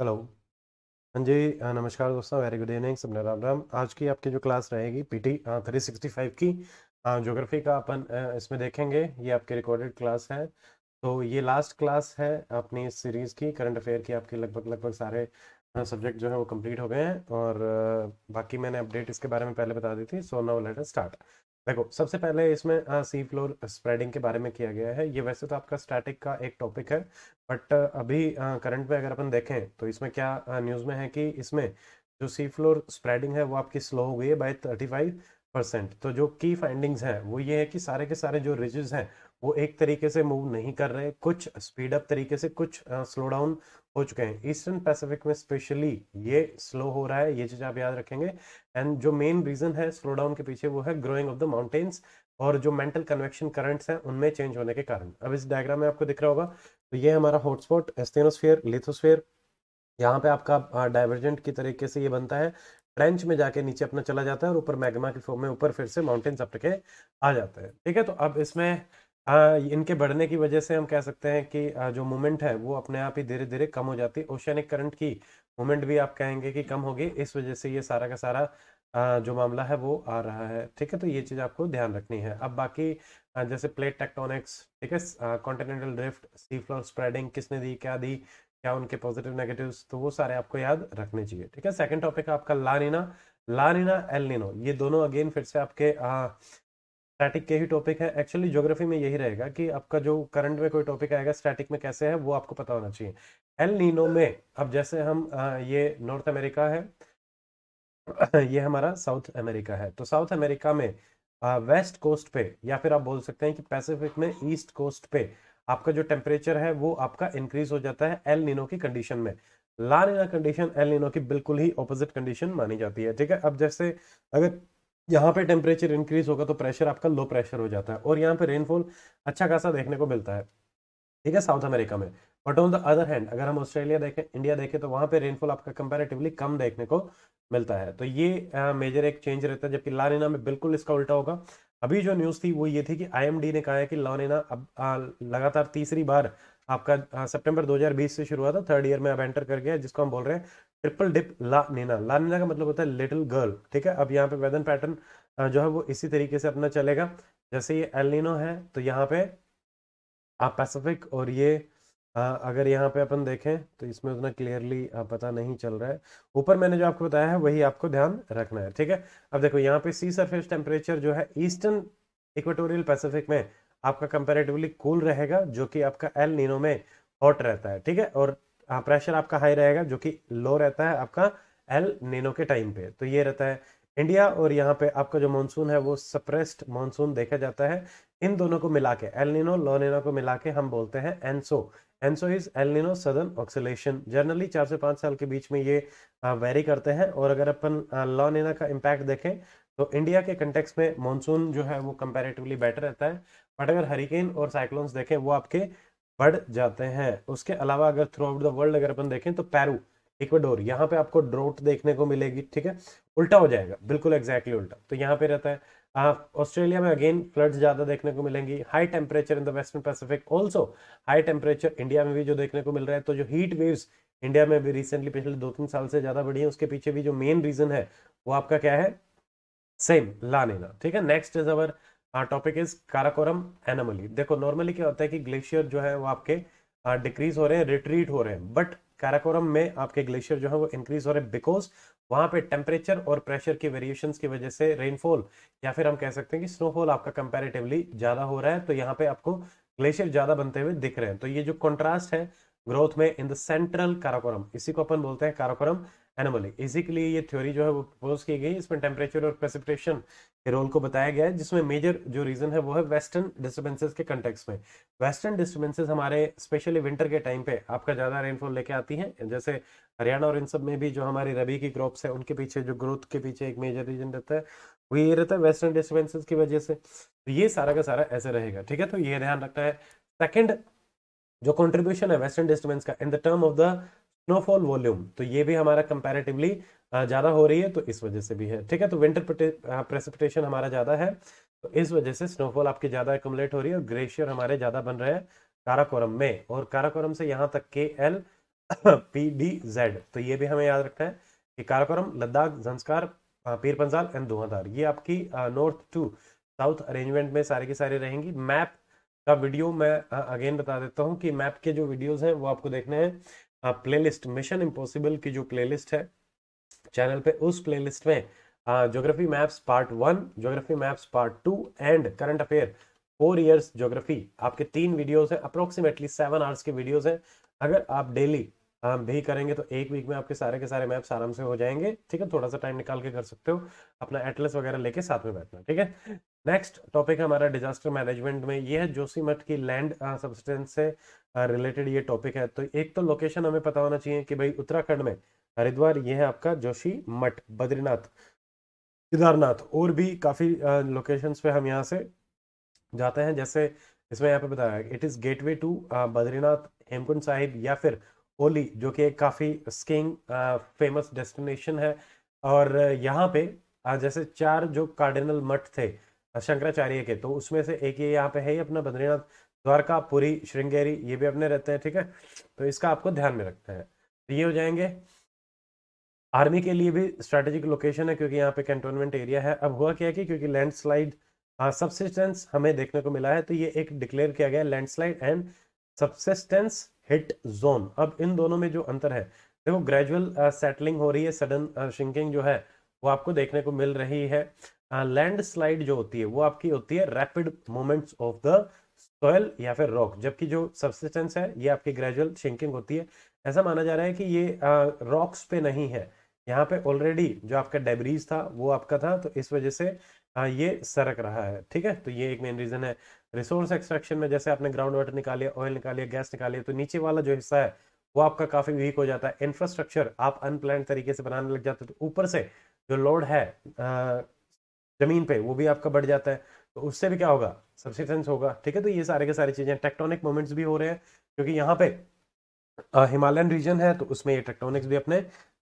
hello हाँ जी नमस्कार दोस्तों वेरी गुड इवनिंग सबने राम राम आज की आपकी जो क्लास रहेगी पीटी थ्री सिक्सटी फाइव की ज्योग्राफी का अपन इसमें देखेंगे ये आपकी रिकॉर्डेड क्लास है तो ये लास्ट क्लास है अपनी इस सीरीज़ की करंट अफेयर की आपके लगभग लगभग सारे सब्जेक्ट जो है वो कंप्लीट हो गए हैं और बाकी मैंने अपडेट इसके बारे में पहले बता दी थी सो नाउ लेट स्टार्ट देखो सबसे पहले इसमें सी फ्लोर स्प्रेडिंग के बारे में किया गया है ये वैसे तो आपका स्टैटिक का एक टॉपिक है बट अभी करंट में अगर अपन देखें तो इसमें क्या न्यूज़ में है कि इसमें जो सी फ्लोर स्प्रेडिंग है वो आपकी स्लो हो गई है बाय थर्टी फाइव परसेंट तो जो की फाइंडिंग्स हैं वो ये है कि सारे के सारे जो रिजेस हैं वो एक तरीके से मूव नहीं कर रहे कुछ स्पीड अप तरीके से कुछ स्लो डाउन हो चुके हैं ईस्टर्न पैसिफिक में स्पेशली ये स्लो हो रहा है ये चीज़ आप याद रखेंगे एंड जो मेन रीज़न है स्लो डाउन के पीछे वो है ग्रोइंग ऑफ द माउंटेन्स और जो मेंटल कन्वेक्शन करंट्स हैं उनमें चेंज होने के कारण अब इस डायग्राम में आपको दिख रहा होगा तो ये हमारा हॉटस्पॉट एस्थेनोस्फेयर लिथोस्फेयर यहाँ पे आपका डाइवर्जेंट की तरीके से ये बनता है ट्रेंच में जाके नीचे अपना चला जाता है और ऊपर मैग्मा के फॉर्म में ऊपर फिर से माउंटेन्स अपने के आ जाते हैं ठीक है तो अब इसमें हाँ इनके बढ़ने की वजह से हम कह सकते हैं कि जो मोमेंट है वो अपने आप ही धीरे धीरे कम हो जाती है ओशनिक करंट की मोमेंट भी आप कहेंगे कि कम होगी इस वजह से ये सारा का सारा जो मामला है वो आ रहा है ठीक है तो ये चीज़ आपको ध्यान रखनी है अब बाकी जैसे प्लेट टेक्टोनिक्स ठीक है continental drift sea floor spreading किसने दी क्या दी क्या उनके पॉजिटिव नेगेटिव तो वो सारे आपको याद रखने चाहिए ठीक है सेकेंड टॉपिक आपका लानिना लानिना एल निनो ये दोनों अगेन फिर से आपके स्टैटिक के ही टॉपिक है एक्चुअली ज्योग्राफी में यही रहेगा कि आपका जो करंट में कोई टॉपिक आएगा स्टैटिक में कैसे है वो आपको पता होना चाहिए एल नीनो में अब जैसे हम ये नॉर्थ अमेरिका है ये हमारा साउथ अमेरिका है तो साउथ अमेरिका में वेस्ट कोस्ट पे या फिर आप बोल सकते हैं कि पैसिफिक में ईस्ट कोस्ट पे आपका जो टेम्परेचर है वो आपका इंक्रीज हो जाता है एल नीनो की कंडीशन में लानिना कंडीशन एल नीनो की बिल्कुल ही ऑपोजिट कंडीशन मानी जाती है ठीक है अब जैसे अगर यहाँ पे टेम्परेचर इंक्रीज होगा तो प्रेशर आपका लो प्रेशर हो जाता है और यहाँ पे रेनफॉल अच्छा खासा देखने को मिलता है ठीक है साउथ अमेरिका में but on the other hand अगर हम ऑस्ट्रेलिया देखें इंडिया देखें तो वहाँ पे रेनफॉल आपका कंपेरेटिवली कम देखने को मिलता है तो ये मेजर एक चेंज रहता है जबकि लारेना में बिल्कुल इसका उल्टा होगा अभी जो न्यूज़ थी वो ये थी कि आईएमडी ने कहा है कि लारेना अब लगातार तीसरी बार आपका सितंबर 2020 से शुरू हुआ था थर्ड ईयर में अब एंटर कर गया जिसको हम बोल रहे हैं triple dip La Nina La Nina का मतलब होता है लिटिल गर्ल ठीक है अब यहाँ पे वेदन पैटर्न जो है वो इसी तरीके से अपना चलेगा जैसे ये एलिनो है तो यहाँ पे आप पैसिफिक और ये आ, अगर यहाँ पे अपन देखें तो इसमें उतना क्लियरली पता नहीं चल रहा है ऊपर मैंने जो आपको बताया है वही आपको ध्यान रखना है ठीक है अब देखो यहाँ पे सी सरफेस टेम्परेचर जो है ईस्टर्न इक्वेटोरियल पैसिफिक में आपका कंपेरेटिवली कूल रहेगा जो कि आपका एल नीनो में हॉट रहता है ठीक है और प्रेशर हाँ, आपका हाई रहेगा जो कि लो रहता है आपका एल नेनो के टाइम पे तो ये रहता है इंडिया और यहाँ पे आपका जो मानसून है वो सप्रेस्ड मानसून देखा जाता है इन दोनों को मिला के एल नेनो लो नेनो को मिला के हम बोलते हैं एनसो एनसो इज एल नेनो सदन ऑक्सीलेशन जनरली चार से पांच साल के बीच में ये वेरी करते हैं और अगर अपन लो नीना का इम्पैक्ट देखें तो इंडिया के कंटेक्स में मानसून जो है वो कंपेरेटिवली बेटर रहता है बट अगर हरिकेन और साइक्लोन्स देखें वो आपके बढ़ जाते हैं उसके अलावा अगर थ्रू आउट द वर्ल्ड अगर अपन देखें तो पेरू इक्वेडोर यहाँ पे आपको ड्रोट देखने को मिलेगी ठीक है उल्टा हो जाएगा बिल्कुल एग्जैक्टली उल्टा तो यहाँ पे रहता है ऑस्ट्रेलिया में अगेन फ्लड्स ज़्यादा देखने को मिलेंगी high temperature in the western Pacific also high temperature India में भी जो देखने को मिल रहा है तो जो हीट वेव्स इंडिया में भी रिसेंटली पिछले दो तीन साल से ज़्यादा बढ़ी है उसके पीछे भी जो मेन रीज़न है वो आपका क्या है सेम ला लेना ठीक है next is our are topic is Karakoram anomaly देखो नॉर्मली क्या होता है कि ग्लेशियर जो है वो आपके डिक्रीज uh, हो रहे हैं रिट्रीट हो रहे हैं बट काराकोरम में आपके ग्लेशियर जो है वो इंक्रीज हो रहे हैं बिकॉज वहाँ पे टेम्परेचर और प्रेशर की वेरिएशंस की वजह से रेनफॉल या फिर हम कह सकते हैं कि स्नोफॉल आपका कंपेरेटिवली ज़्यादा हो रहा है तो यहाँ पे आपको ग्लेशियर ज़्यादा बनते हुए दिख रहे हैं तो ये जो कॉन्ट्रास्ट है ग्रोथ में इन द सेंट्रल काराकोरम इसी को अपन बोलते हैं काराकोरम एनोमली इसी के लिए ये थ्योरी जो है वो प्रपोज की गई इसमें टेम्परेचर और प्रेसिपिटेशन के रोल को बताया गया है जिसमें मेजर जो रीज़न है वो है वेस्टर्न डिस्टर्बेंसेज के कंटेक्स में वेस्टर्न डिस्टर्बेंसेज हमारे स्पेशली विंटर के टाइम पे आपका ज़्यादा रेनफॉल लेके आती है जैसे हरियाणा और इन सब में भी जो हमारी रबी की क्रॉप्स है उनके पीछे जो ग्रोथ के पीछे एक मेजर रीजन रहता है वो ये रहता है वेस्टर्न डिस्टर्बेंसेज की वजह से तो ये सारा का सारा ऐसे रहेगा ठीक है तो ये ध्यान रखना है सेकेंड जो कॉन्ट्रीब्यूशन है वेस्टर्न डिस्टर्बेंस का in the term of the snowfall volume तो ये भी हमारा कंपेरेटिवली ज़्यादा हो रही है तो इस वजह से भी है ठीक है तो विंटर प्रेसिपिटेशन हमारा ज़्यादा है तो इस वजह से स्नोफॉल आपकी ज़्यादा एकोमलेट हो रही है और ग्लेशियर हमारे ज़्यादा बन रहे हैं काराकोरम में और काराकोरम से यहाँ तक के एल पी डी जेड तो ये भी हमें याद रखना है कि काराकोरम लद्दाख झंस्कार पीर पंजाल एंड धुआंधार ये आपकी नॉर्थ टू साउथ अरेंजमेंट में सारे की सारी रहेंगी मैप का वीडियो मैं अगेन बता देता हूँ कि मैप के जो वीडियोज़ हैं वो आपको देखने हैं आप प्लेलिस्ट मिशन इम्पॉसिबल की जो प्लेलिस्ट है चैनल पे उस प्लेलिस्ट में geography maps part one geography maps part two and current affair for years geography आपके तीन वीडियोस हैं अप्रोक्सीमेटली सेवन आवर्स के वीडियोस हैं अगर आप डेली हम भी करेंगे तो एक वीक में आपके सारे के सारे मैप्स आराम से हो जाएंगे ठीक है थोड़ा सा टाइम निकाल के कर सकते हो अपना एटलस वगैरह लेके साथ में बैठना ठीक है नेक्स्ट टॉपिक है हमारा डिजास्टर मैनेजमेंट में ये है मठ की लैंड सब्सटेंस से रिलेटेड ये टॉपिक है तो एक तो लोकेशन हमें पता होना चाहिए कि भाई उत्तराखंड में हरिद्वार ये है आपका जोशी मठ बद्रीनाथ केदारनाथ और भी काफ़ी लोकेशंस पे हम यहाँ से जाते हैं जैसे इसमें यहाँ पे बताया it is gateway to Badrinath Hemkund Sahib या फिर ओली जो कि एक काफ़ी स्कीइंग फेमस डेस्टिनेशन है और यहाँ पे जैसे चार जो कार्डिनल मठ थे शंकराचार्य के तो उसमें से एक ये यहाँ पे है ही अपना बद्रीनाथ द्वारका पुरी श्रृंगेरी ये भी अपने रहते हैं ठीक है तो इसका आपको ध्यान में रखना है तो ये हो जाएंगे आर्मी के लिए भी स्ट्रेटेजिक लोकेशन है क्योंकि यहाँ पे कंटोनमेंट एरिया है अब हुआ क्या कि क्योंकि लैंडस्लाइड सबसिस्टेंस हमें देखने को मिला है तो ये एक डिक्लेयर किया गया landslide and subsistence hit zone अब इन दोनों में जो अंतर है देखो ग्रेजुअल सेटलिंग uh, हो रही है सडन शिंकिंग uh, जो है वो आपको देखने को मिल रही है लैंड uh, स्लाइड जो होती है वो आपकी होती है rapid movements of the soil या फिर रॉक जबकि जो सब्सिस्टेंस है ये आपकी ग्रेजुअल शिंकिंग होती है ऐसा माना जा रहा है कि ये रॉक्स uh, पे नहीं है यहाँ पे ऑलरेडी जो आपका डेबरीज था वो आपका था तो इस वजह से uh, ये सरक रहा है ठीक है तो ये एक मेन रीजन है रिसोर्स एक्सट्रैक्शन में जैसे आपने ग्राउंड वाटर निकाले ऑयल निकाले गैस निकाले तो नीचे वाला जो हिस्सा है वो आपका काफी वीक हो जाता है इंफ्रास्ट्रक्चर आप अनप्लान तरीके से बनाने लग जाते हो तो ऊपर से जो लोड है जमीन पे वो भी आपका बढ़ जाता है तो उससे भी क्या होगा सब्सिडेंस होगा ठीक है तो ये सारे के सारी चीजें टेक्टोनिक मोमेंट्स भी हो रहे हैं क्योंकि यहाँ पे हिमालयन रीजन है तो उसमें ये टेक्टोनिक्स भी अपने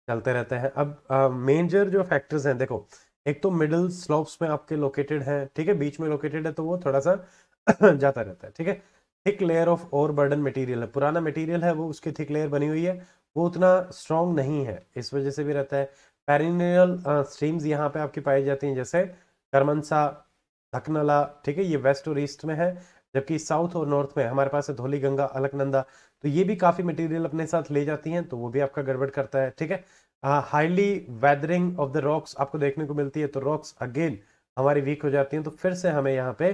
चलते रहते हैं अब मेजर जो फैक्टर्स हैं देखो एक तो मिडिल स्लोप्स में आपके लोकेटेड है ठीक है बीच में लोकेटेड है तो वो थोड़ा सा जाता रहता है ठीक है thick layer of overburden material है पुराना मटीरियल है वो उसकी थिक लेयर बनी हुई है वो उतना स्ट्रॉन्ग नहीं है इस वजह से भी रहता है पेरिनियल स्ट्रीम्स यहाँ पे आपकी पाई जाती हैं जैसे करमनसा धकनला ठीक है ये वेस्ट और ईस्ट में है जबकि साउथ और नॉर्थ में हमारे पास है धोली गंगा अलकनंदा तो ये भी काफ़ी मटेरियल अपने साथ ले जाती हैं तो वो भी आपका गड़बड़ करता है ठीक है highly weathering of the rocks आपको देखने को मिलती है तो रॉक्स अगेन हमारी वीक हो जाती हैं तो फिर से हमें यहाँ पे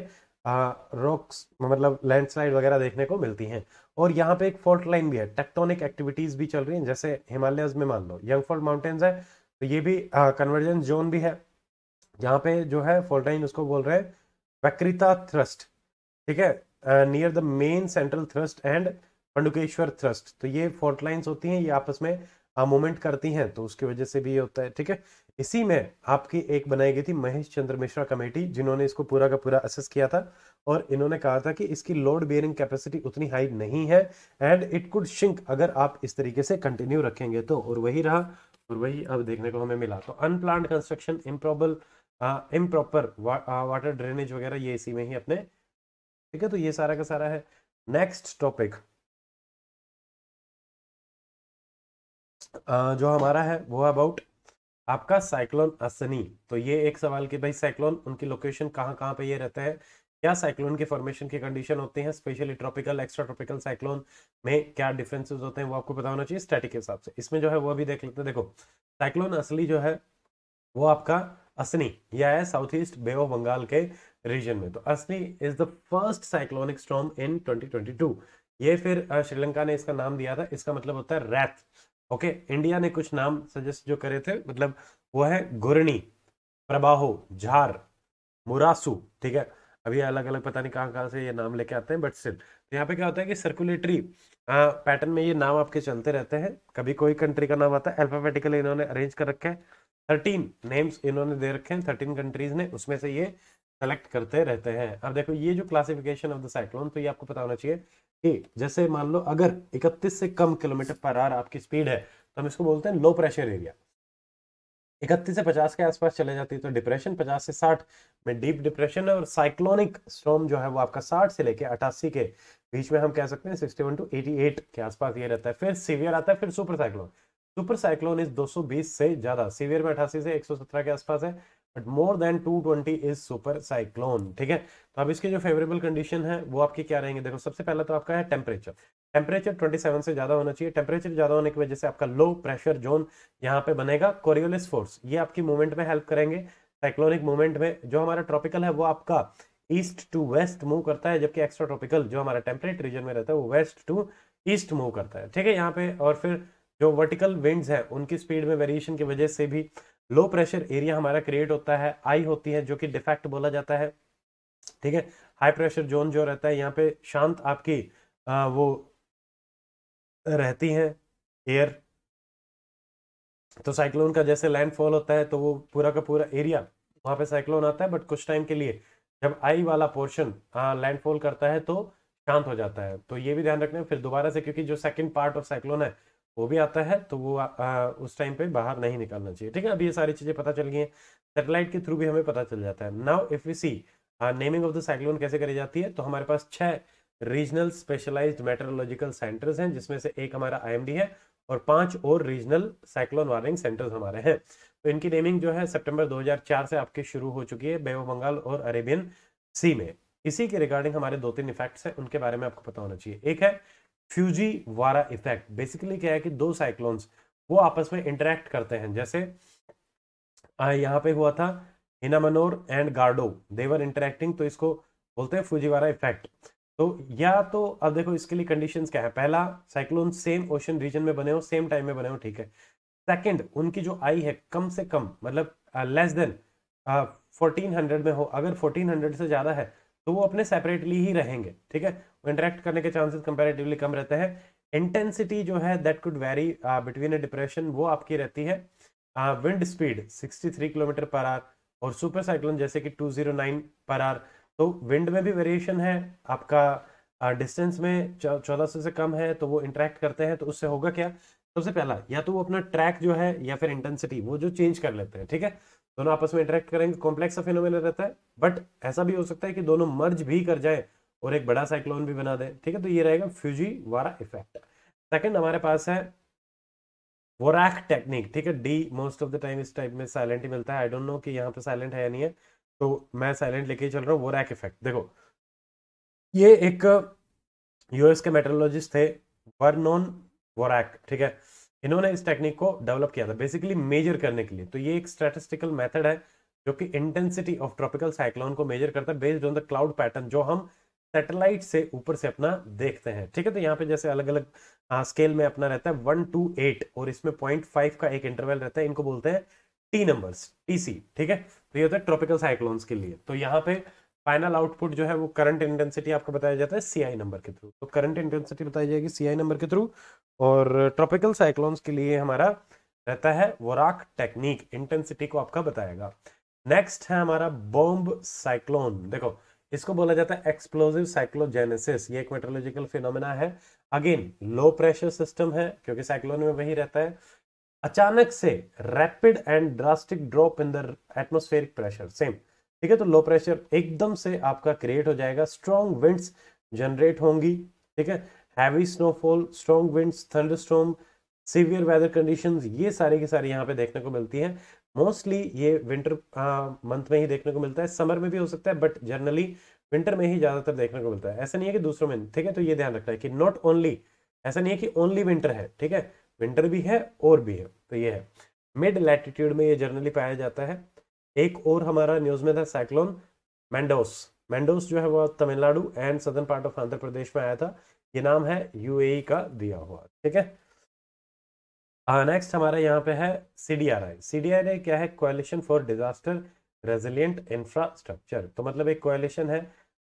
रॉक्स मतलब लैंडस्लाइड वगैरह देखने को मिलती हैं और यहाँ पे एक फॉल्ट लाइन भी है टेक्टोनिक एक्टिविटीज़ भी चल रही हैं जैसे हिमालयस में मान लो यंग फॉल्ट माउंटेन्स है तो ये भी कन्वर्जेंस जोन भी है जहाँ पे जो है फॉल्ट लाइन उसको बोल रहे हैं वक्रिता थ्रस्ट ठीक है near the main central thrust and Pandukeshwar thrust तो ये फॉल्ट लाइन्स होती हैं ये आपस में मूवमेंट करती हैं तो उसकी वजह से भी ये होता है ठीक है इसी में आपकी एक बनाई गई थी महेश चंद्र मिश्रा कमेटी जिन्होंने इसको पूरा का पूरा असेस किया था और इन्होंने कहा था कि इसकी लोड बेयरिंग कैपेसिटी उतनी हाई नहीं है एंड इट कुड शिंक अगर आप इस तरीके से कंटिन्यू रखेंगे तो और वही रहा और वही अब देखने को हमें मिला तो unplanned construction improbable improper water drainage वगैरह ये इसी में ही अपने ठीक है तो ये सारा का सारा है नेक्स्ट टॉपिक जो हमारा है वो अबाउट आपका साइक्लोन असनी तो ये एक सवाल कि भाई साइक्लोन उनकी लोकेशन कहाँ कहाँ पे ये रहता है क्या साइक्लोन के फॉर्मेशन की कंडीशन होती है specially tropical extra tropical cyclone में क्या डिफरेंसेस होते हैं वो आपको पता होना चाहिए स्टैटिक के हिसाब से इसमें जो है वो अभी देख लेते हैं देखो साइक्लोन असली जो है वो आपका असनी यह है south east bay of Bengal के रीजन में तो Asani is the first cyclonic storm in twenty ये फिर श्रीलंका ने इसका नाम दिया था इसका मतलब होता है रैथ ओके इंडिया ने कुछ नाम सजेस्ट जो करे थे मतलब वो है घुरणी प्रबाहो झार मुरासु ठीक है अभी अलग अलग पता नहीं कहाँ कहाँ से ये नाम लेके आते हैं बट स्टिल तो यहाँ पे क्या होता है कि सर्कुलेटरी पैटर्न में ये नाम आपके चलते रहते हैं कभी कोई कंट्री का नाम आता है अल्फाबेटिकली इन्होंने अरेंज कर रखे हैं थर्टीन नेम्स इन्होंने दे रखे हैं थर्टीन कंट्रीज ने उसमें से ये कलेक्ट करते रहते हैं अब देखो ये जो क्लासिफिकेशन ऑफ द साइक्लोन तो ये आपको पता होना चाहिए कि जैसे मान लो अगर 31 से कम किलोमीटर पर आर आपकी स्पीड है तो हम इसको बोलते हैं लो प्रेशर एरिया इकतीस से पचास के आसपास चले जाती है तो डिप्रेशन पचास से साठ में डीप डिप्रेशन और साइक्लोनिक स्ट्रॉम जो है वो आपका साठ से लेके अट्ठासी के बीच में हम कह सकते हैं sixty one to eighty eight के आसपास ये रहता है फिर सीवियर आता है फिर सुपर साइक्लोन सुपर साइक्लोन इस बीस से ज्यादा सीवियर में अठासी से सत्रह के आसपास है but more than 220 is super cyclone ठीक है तो अब इसके जो फेवरेबल कंडीशन है वो आपके क्या रहेंगे देखो सबसे पहले तो आपका है टेम्परेचर टेम्परेचर 27 से ज़्यादा होना चाहिए टेम्परेचर ज़्यादा होने की वजह से आपका लो प्रेशर जोन यहाँ पे बनेगा कोरियोलिस फोर्स ये आपकी मूवमेंट में हेल्प करेंगे साइक्लोनिक मूवमेंट में जो हमारा ट्रॉपिकल है वो आपका ईस्ट टू वेस्ट मूव करता है जबकि एक्स्ट्रा ट्रॉपिकल जो हमारा टेम्परेट रीजन में रहता है वो वेस्ट टू ईस्ट मूव करता है ठीक है यहाँ पे और फिर जो वर्टिकल विंड्स हैं उनकी स्पीड में वेरिएशन की वजह से भी लो प्रेशर एरिया हमारा क्रिएट होता है आई होती है जो कि डिफेक्ट बोला जाता है ठीक है हाई प्रेशर जोन जो रहता है यहाँ पे शांत आपकी आ, वो रहती है एयर तो साइक्लोन का जैसे लैंडफॉल होता है तो वो पूरा का पूरा एरिया वहां पे साइक्लोन आता है बट कुछ टाइम के लिए जब आई वाला पोर्शन लैंडफॉल करता है तो शांत हो जाता है तो ये भी ध्यान रखना फिर दोबारा से क्योंकि जो सेकंड पार्ट ऑफ साइक्लोन है वो भी आता है तो वो आ, आ, उस टाइम पे बाहर नहीं निकालना चाहिए ठीक है अब ये सारी चीज़ें पता चल गई हैं सेटेलाइट के थ्रू भी हमें पता चल जाता है now if you see naming of the cyclone कैसे करी जाती है तो हमारे पास छह रीजनल स्पेशलाइज्ड मेट्रोलॉजिकल सेंटर्स हैं जिसमें से एक हमारा आईएमडी है और पांच और रीजनल साइक्लोन वार्निंग सेंटर्स हमारे हैं तो इनकी नेमिंग जो है सितंबर 2004 से आपके शुरू हो चुकी है बेव बंगाल और अरेबियन सी में इसी के रिगार्डिंग हमारे दो तीन इफेक्ट्स हैं उनके बारे में आपको पता होना चाहिए एक है फ्यूजी वारा इफेक्ट बेसिकली क्या है कि दो साइक्लोन्स वो आपस में इंटरेक्ट करते हैं जैसे यहाँ पे हुआ था हिनामनोर एंड गार्डो देवर इंटरेक्टिंग तो इसको बोलते हैं वारा इफेक्ट तो या तो अब देखो इसके लिए कंडीशन क्या है पहला साइक्लोन सेम ओशन रीजन में बने हो सेम टाइम में बने हो ठीक है सेकेंड उनकी जो आई है कम से कम मतलब लेस देन फोर्टीन हंड्रेड में हो अगर फोर्टीन हंड्रेड से ज़्यादा है तो वो अपने सेपरेटली ही रहेंगे ठीक है इंटरेक्ट करने के चांसेस कंपेरेटिवली कम रहते हैं इंटेंसिटी जो है that could vary between a depression वो आपकी रहती है विंड स्पीड 63 किलोमीटर पर आर और सुपर साइक्लोन जैसे कि 209 पर आर तो विंड में भी वेरिएशन है आपका डिस्टेंस uh, में चौदह सौ से कम है तो वो इंटरेक्ट करते हैं तो उससे होगा क्या सबसे पहला या तो वो अपना ट्रैक जो है या फिर इंटेंसिटी वो जो चेंज कर लेते हैं ठीक है दोनों आपस में इंटरेक्ट करेंगे कॉम्प्लेक्स सा फिनोमेना रहता है बट ऐसा भी हो सकता है कि दोनों मर्ज भी कर जाए और एक बड़ा साइक्लोन भी बना दे ठीक है तो ये रहेगा फ्यूजी वारा इफेक्ट सेकेंड हमारे पास है वोराक टेक्निक ठीक है the most of the time इस टाइप में साइलेंट ही मिलता है आई डोंट नो कि यहाँ पे साइलेंट है या नहीं है तो मैं साइलेंट लेके चल रहा हूँ वोराक इफेक्ट देखो ये एक यूएस के मेट्रोलॉजिस्ट थे वर्नोन वोरैक ठीक है इन्होंने इस टेक्निक को डेवलप किया था बेसिकली मेजर करने के लिए तो ये एक स्ट्रेटिस्टिकल मेथड है जो कि इंटेंसिटी ऑफ ट्रॉपिकल साइक्लोन को मेजर करता है based on the cloud pattern जो हम सैटेलाइट से ऊपर से अपना देखते हैं ठीक है तो यहाँ पे जैसे अलग अलग आ, स्केल में अपना रहता है वन टू एट और इसमें पॉइंट फाइव का एक इंटरवल रहता है इनको बोलते हैं टी नंबर्स टीसी ठीक है तो ये होता है ट्रॉपिकल साइक्लोन्स के लिए तो यहाँ पे फाइनल आउटपुट जो है वो करंट इंटेंसिटी आपको बताया जाता है सीआई नंबर के थ्रू तो करंट इंटेंसिटी बताई जाएगी सीआई नंबर के थ्रू और ट्रॉपिकल साइक्लोन्स के लिए हमारा रहता है वोराक टेक्निक इंटेंसिटी को आपका बताएगा नेक्स्ट है हमारा बॉम्ब साइक्लोन देखो इसको बोला जाता है एक्सप्लोजिव साइक्लोजेनेसिस ये एक मेट्रोलॉजिकल फिनोमिना है अगेन लो प्रेशर सिस्टम है क्योंकि साइक्लोन में वही रहता है अचानक से rapid and drastic drop in the atmospheric pressure same ठीक है तो लो प्रेशर एकदम से आपका क्रिएट हो जाएगा स्ट्रॉन्ग विंड्स जनरेट होंगी ठीक है heavy snowfall strong winds thunderstorm severe weather conditions ये सारी की सारी यहाँ पे देखने को मिलती है मोस्टली ये विंटर मंथ में ही देखने को मिलता है समर में भी हो सकता है बट जनरली विंटर में ही ज़्यादातर देखने को मिलता है ऐसा नहीं है कि दूसरों में ठीक है तो ये ध्यान रखना है कि नॉट ओनली ऐसा नहीं है कि ओनली विंटर है ठीक है विंटर भी है और भी है तो ये है मिड लैटिट्यूड में ये जनरली पाया जाता है एक और हमारा न्यूज़ में था साइक्लोन मैंडोस मैंडोस जो है वो Tamil Nadu and southern part of Andhra Pradesh में आया था ये नाम है यूएई e का दिया हुआ ठीक है नेक्स्ट हाँ, हमारा यहाँ पे है C D R I C D R I क्या है coalition for disaster resilient infrastructure तो मतलब एक क्वालिशन है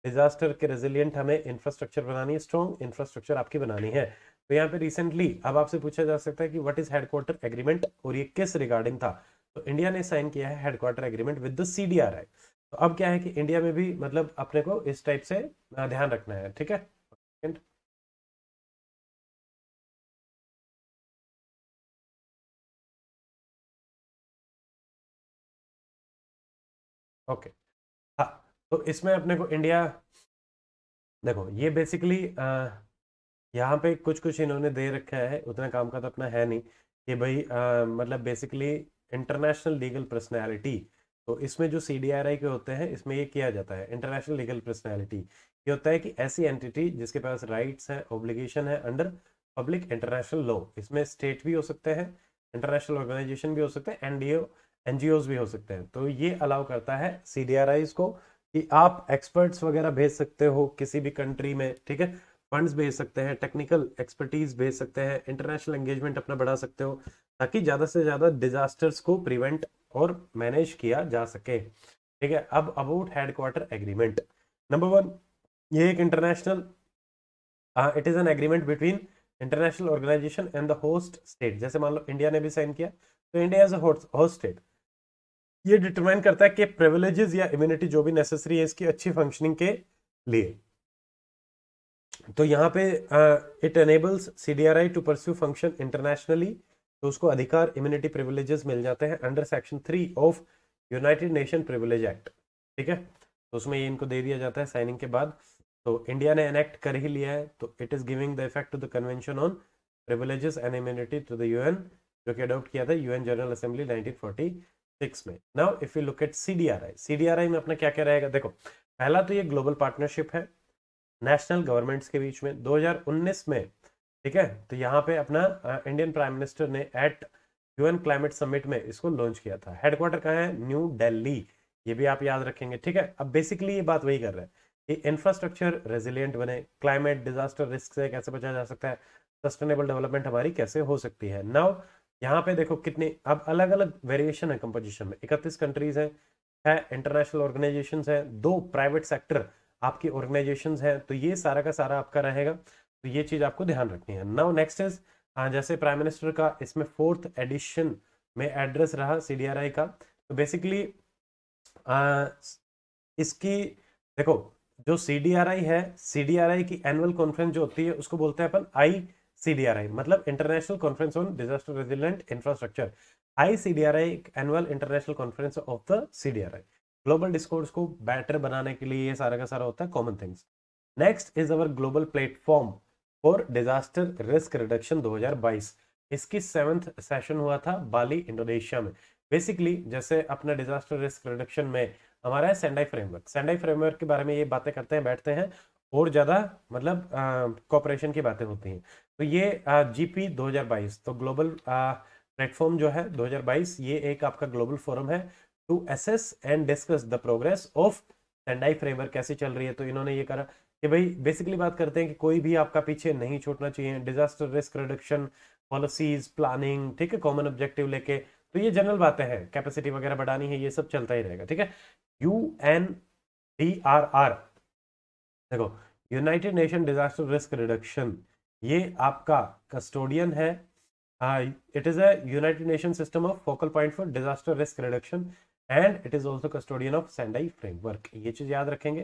डिजास्टर के रेजिलियंट हमें इंफ्रास्ट्रक्चर बनानी है स्ट्रॉन्ग इंफ्रास्ट्रक्चर आपकी बनानी है तो यहाँ पे रिसेंटली अब आपसे पूछा जा सकता है कि व्हाट इज हेडक्वार्टर एग्रीमेंट और ये किस रिगार्डिंग था तो इंडिया ने साइन किया है headquarter agreement with the C D R I तो अब क्या है कि इंडिया में भी मतलब अपने को इस टाइप से ध्यान रखना है ठीक है ओके हाँ तो इसमें अपने को इंडिया देखो ये बेसिकली यहाँ पे कुछ कुछ इन्होंने दे रखा है उतना काम का तो अपना है नहीं कि भाई आ, मतलब बेसिकली इंटरनेशनल लीगल पर्सनैलिटी तो इसमें जो सी के होते हैं इसमें ये किया जाता है इंटरनेशनल लीगल पर्सनैलिटी ये होता है कि ऐसी एंटिटी जिसके पास राइट्स हैं ऑब्लिगेशन है अंडर पब्लिक इंटरनेशनल लॉ इसमें स्टेट भी हो सकते हैं इंटरनेशनल ऑर्गेनाइजेशन भी हो सकते हैं एनडीओ एन भी हो सकते हैं तो ये अलाउ करता है सी को कि आप एक्सपर्ट्स वगैरह भेज सकते हो किसी भी कंट्री में ठीक है फंड्स भेज सकते हैं टेक्निकल एक्सपर्टीज भेज सकते हैं इंटरनेशनल एंगेजमेंट अपना बढ़ा सकते हो ताकि ज़्यादा से ज़्यादा डिजास्टर्स को प्रिवेंट और मैनेज किया जा सके ठीक है अब about headquarter agreement number one ये एक international it is an agreement between international organisation and the host state जैसे मान लो इंडिया ने भी साइन किया तो India is a host state ये डिटरमाइन करता है कि प्रिविलेजेस या इम्यूनिटी जो भी नेसेसरी है इसकी अच्छी फंक्शनिंग के लिए तो यहाँ पे it enables C D R I to pursue function internationally तो उसको अधिकार इम्यूनिटी प्रिविलेजेस मिल जाते हैं under section three of United Nation privilege act ठीक है तो उसमें ये इनको दे दिया जाता है साइनिंग के बाद तो इंडिया ने एनेक्ट कर ही लिया है तो it is giving the effect to the convention on privileges and immunity to the UN जो कि अडोप्ट किया था यूएन जनरल असेंबली 1940 सिक्स में now if you look at CDRI CDRI में अपना क्या क्या रहेगा देखो पहला तो ये ग्लोबल पार्टनरशिप है नेशनल गवर्नमेंट्स के बीच में 2019 में ठीक है तो यहाँ पे अपना इंडियन प्राइम मिनिस्टर ने एट यूएन क्लाइमेट समिट में इसको लॉन्च किया था हेडक्वार्टर कहाँ है न्यू दिल्ली ये भी आप याद रखेंगे ठीक है अब बेसिकली ये बात वही कर रहे हैं कि इंफ्रास्ट्रक्चर रेजिलियंट बने क्लाइमेट डिजास्टर रिस्क से कैसे बचा जा सकता है सस्टेनेबल डेवलपमेंट हमारी कैसे हो सकती है नाउ यहाँ पे देखो कितने अब अलग अलग वेरिएशन है कंपोजिशन में इकतीस कंट्रीज है, है इंटरनेशनल ऑर्गेनाइजेशन है दो प्राइवेट सेक्टर आपकी ऑर्गेनाइजेशन है तो ये सारा का सारा आपका रहेगा तो ये चीज़ आपको ध्यान रखनी है नाउ नेक्स्ट इज जैसे प्राइम मिनिस्टर का इसमें फोर्थ एडिशन में एड्रेस रहा सी का तो बेसिकली इसकी देखो जो सी है सी की एनुअल कॉन्फ्रेंस जो होती है उसको बोलते हैं अपन आई सीडीआरआई मतलब international conference on disaster resilient infrastructure I C D R I एक annual international conference of the C D R I global discourse को बेटर बनाने के लिए ये सारा का सारा होता है common things next is our global platform for disaster risk reduction 2022 इसकी सेवंथ सेशन हुआ था बाली इंडोनेशिया में बेसिकली जैसे अपने डिजास्टर रिस्क रिडक्शन में हमारा है सेंडाई फ्रेमवर्क सेंडाई फ्रेमवर्क के बारे में ये बातें करते हैं बैठते हैं और ज़्यादा मतलब कॉपरेशन की बातें होती हैं तो ये जीपी 2022 तो ग्लोबल प्लेटफॉर्म जो है 2022 ये एक आपका ग्लोबल फोरम है to assess and discuss the progress of Sendai framework कैसे चल रही है तो इन्होंने ये करा कि भाई बेसिकली बात करते हैं कि कोई भी आपका पीछे नहीं छूटना चाहिए disaster risk reduction policies planning ठीक है कॉमन ऑब्जेक्टिव लेके तो ये जनरल बातें हैं कैपेसिटी वगैरह बढ़ानी है ये सब चलता ही रहेगा ठीक है U N D R R देखो United Nation disaster risk reduction ये आपका कस्टोडियन है it is United Nation system of focal point for disaster risk reduction and it is also custodian of Sendai framework ये चीज़ याद रखेंगे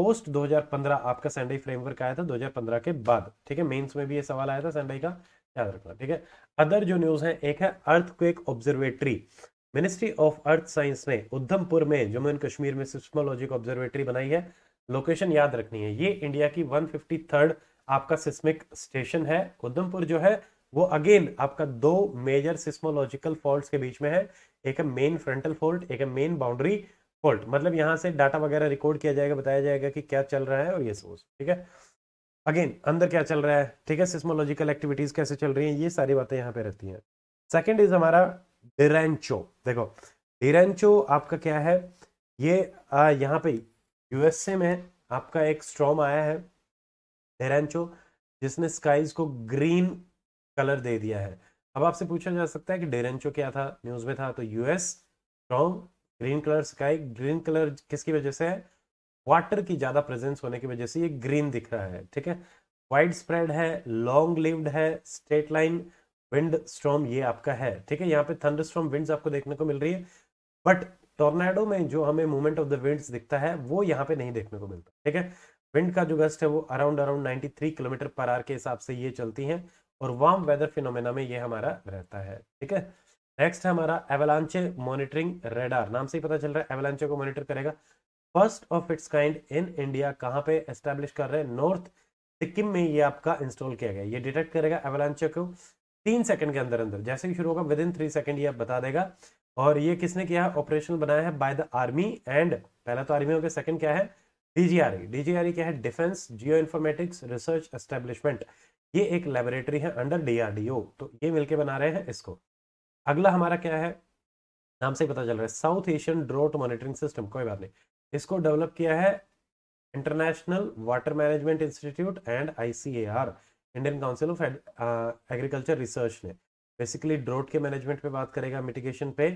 post 2015 आपका Sendai framework आया था 2015 के बाद ठीक है मेंस में भी ये सवाल आया था सेंडाई का याद रखना ठीक है अदर जो न्यूज़ है एक है earthquake observatory Ministry of earth Science ने उधमपुर में जम्मू एंड कश्मीर में सिस्मोलॉजिक ऑब्जर्वेटरी बनाई है लोकेशन याद रखनी है ये इंडिया की वन आपका सिस्मिक स्टेशन है उधमपुर जो है वो अगेन आपका दो मेजर सिस्मोलॉजिकल फॉल्ट के बीच में है एक है मेन फ्रंटल फॉल्ट एक है मेन बाउंड्री फॉल्ट मतलब यहां से डाटा वगैरह रिकॉर्ड किया जाएगा बताया जाएगा कि क्या चल रहा है और ये सोच ठीक है अगेन अंदर क्या चल रहा है ठीक है सिस्मोलॉजिकल एक्टिविटीज कैसे चल रही है ये सारी बातें यहाँ पे रहती है सेकेंड इज हमारा डिरेंचो देखो डिरेंचो आपका क्या है ये यहाँ पे यूएसए में आपका एक स्ट्रॉम आया है डेरेंचो जिसने स्काइज को ग्रीन कलर दे दिया है अब आपसे पूछा जा सकता है कि डेरेंचो क्या था न्यूज में था तो US strong green colour sky green colour किसकी वजह से है वाटर की ज्यादा प्रेजेंस होने की वजह से ये ग्रीन दिख रहा है ठीक है वाइड स्प्रेड है लॉन्ग लिव्ड है स्ट्रेट लाइन विंड स्ट्रॉम ये आपका है ठीक है यहाँ पे थंडर स्ट्रॉम विंड आपको देखने को मिल रही है बट टोर्नेडो में जो हमें मूवमेंट ऑफ द विंड्स दिखता है वो यहाँ पे नहीं देखने को मिलता ठीक है विंड का जो गस्ट है वो अराउंड अराउंड 93 किलोमीटर पर आर के हिसाब से ये चलती हैं और वार्म वेदर फिनोमेना में ये हमारा रहता है ठीक है नेक्स्ट है हमारा एवलांचे मॉनिटरिंग रेडार नाम से ही पता चल रहा है एवलांचे को मॉनिटर करेगा first of its kind in India कहाँ पे एस्टेब्लिश कर रहे हैं नॉर्थ सिक्किम में ये आपका इंस्टॉल किया गया ये डिटेक्ट करेगा एवलांचे को तीन सेकंड के अंदर अंदर जैसे ही शुरू होगा विद इन थ्री सेकंड ये बता देगा और ये किसने किया है ऑपरेशन बनाया है बाय द आर्मी एंड पहला तो आर्मी हो गया सेकंड क्या है डीजीआरई डीजीआरई क्या है defence geo informatics research establishment ये एक लेबोरेटरी है अंडर डीआरडीओ तो ये मिलके बना रहे हैं इसको अगला हमारा क्या है नाम से ही पता चल रहा है South Asian drought monitoring system कोई बात नहीं इसको डेवलप किया है international water management institute and ICAR Indian council of agriculture research ने बेसिकली ड्रोट के मैनेजमेंट पे बात करेगा मिटिगेशन पे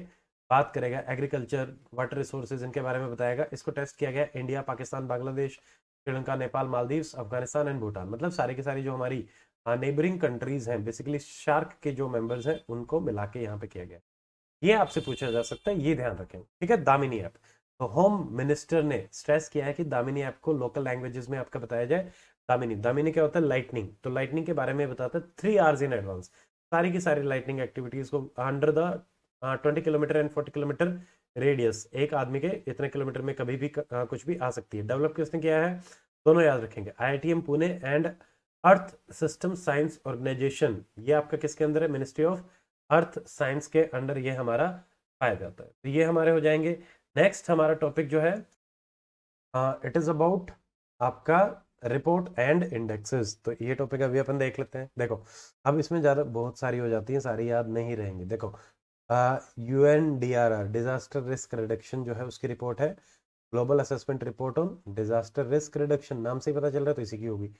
बात करेगा एग्रीकल्चर वाटर रिसोर्सेज इनके बारे में बताएगा इसको टेस्ट किया गया इंडिया पाकिस्तान बांग्लादेश श्रीलंका नेपाल मालदीव अफगानिस्तान एंड भूटान मतलब सारी की सारी जो हमारी नेबरिंग हाँ, कंट्रीज हैं बेसिकली शार्क के जो मेंबर्स हैं उनको मिला के यहाँ पे किया गया ये आपसे पूछा जा सकता है ये ध्यान रखें ठीक है दामिनी ऐप तो होम मिनिस्टर ने स्ट्रेस किया है कि दामिनी ऐप को लोकल लैंग्वेजेस में आपका बताया जाए दामिनी दामिनी क्या होता है लाइटनिंग तो लाइटनिंग के बारे में बताता है थ्री आवर्स इन एडवांस सारी की सारी लाइटनिंग एक्टिविटीज को अंडर द हाँ twenty kilometre and forty kilometre radius एक आदमी के इतने किलोमीटर में कभी भी आ, कुछ भी आ सकती है डेवलप किसने किया है दोनों याद रखेंगे I Pune and earth system science organisation ये आपका किसके अंदर है मिनिस्ट्री ऑफ अर्थ साइंस के अंडर ये हमारा पाया जाता है तो ये हमारे हो जाएंगे नेक्स्ट हमारा टॉपिक जो है इट इज अबाउट आपका रिपोर्ट एंड इंडेक्सेस तो ये टॉपिक अभी अपन देख लेते हैं देखो अब इसमें ज़्यादा बहुत सारी हो जाती है सारी याद नहीं रहेंगी देखो U N D R R disaster risk reduction जो है उसकी रिपोर्ट है global assessment report on disaster risk reduction नाम से ही पता चल रहा है तो इसी की होगी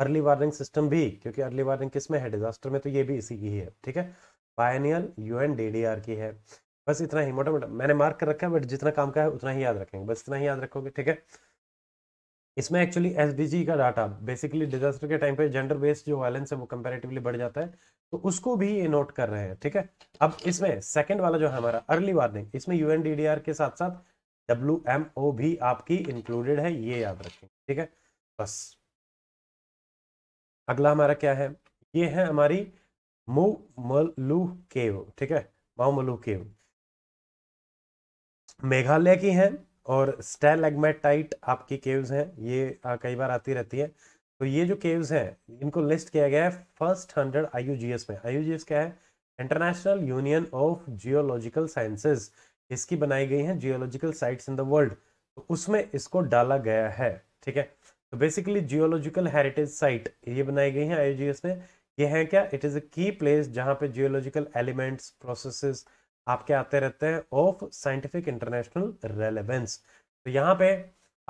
अर्ली वार्निंग सिस्टम भी क्योंकि अर्ली वार्निंग किस में है डिजास्टर में तो ये भी इसी की ही है ठीक है biennial U N D D R की है बस इतना ही मोटा मोटा मैंने मार्क कर रखा है बट जितना काम का है उतना ही याद रखेंगे बस इतना ही याद रखोगे ठीक है इसमें एक्चुअली एस का डाटा बेसिकली डिजास्टर के टाइम पे जेंडर बेस्ड जो वायलेंस है वो कंपेरेटिवली बढ़ जाता है तो उसको भी ये नोट कर रहे हैं ठीक है अब इसमें सेकंड वाला जो है हमारा अर्ली वार्निंग इसमें यूएनडीडीआर के साथ साथ डब्ल्यू एम ओ भी आपकी इंक्लूडेड है ये याद रखें ठीक है बस अगला हमारा क्या है ये है हमारी मोमलू केव ठीक है माओमलू केव मेघालय की है और स्टेलेगमेटाइट आपकी केव्स हैं ये आ, कई बार आती रहती है तो ये जो केव्स हैं इनको लिस्ट किया गया है फर्स्ट हंड्रेड आईयूजीएस में आईयूजीएस क्या है international union of geological sciences इसकी बनाई गई है geological sites in the world तो उसमें इसको डाला गया है ठीक है तो बेसिकली जियोलॉजिकल हेरिटेज साइट ये बनाई गई है आईयूजीएस में ये है क्या इट इज़ अ की प्लेस जहां पे जियोलॉजिकल एलिमेंट्स प्रोसेसेस आपके आते रहते हैं ऑफ साइंटिफिक इंटरनेशनल रेलेवेंस तो यहाँ पे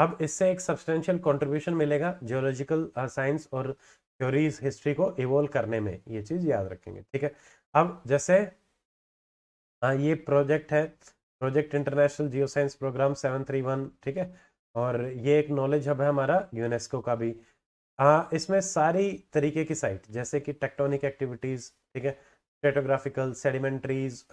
अब इससे एक सब्सटेंशियल कॉन्ट्रीब्यूशन मिलेगा जियोलॉजिकल साइंस uh, और थ्योरीज हिस्ट्री को इवोल्व करने में ये चीज़ याद रखेंगे ठीक है अब जैसे आ, हाँ, ये प्रोजेक्ट है project international geo science programme seven three one ठीक है और ये एक नॉलेज हब है हमारा यूनेस्को का भी आ, इसमें सारी तरीके की साइट जैसे कि टेक्टोनिक एक्टिविटीज़ ठीक है स्ट्रेटोग्राफिकल सेडिमेंट्रीज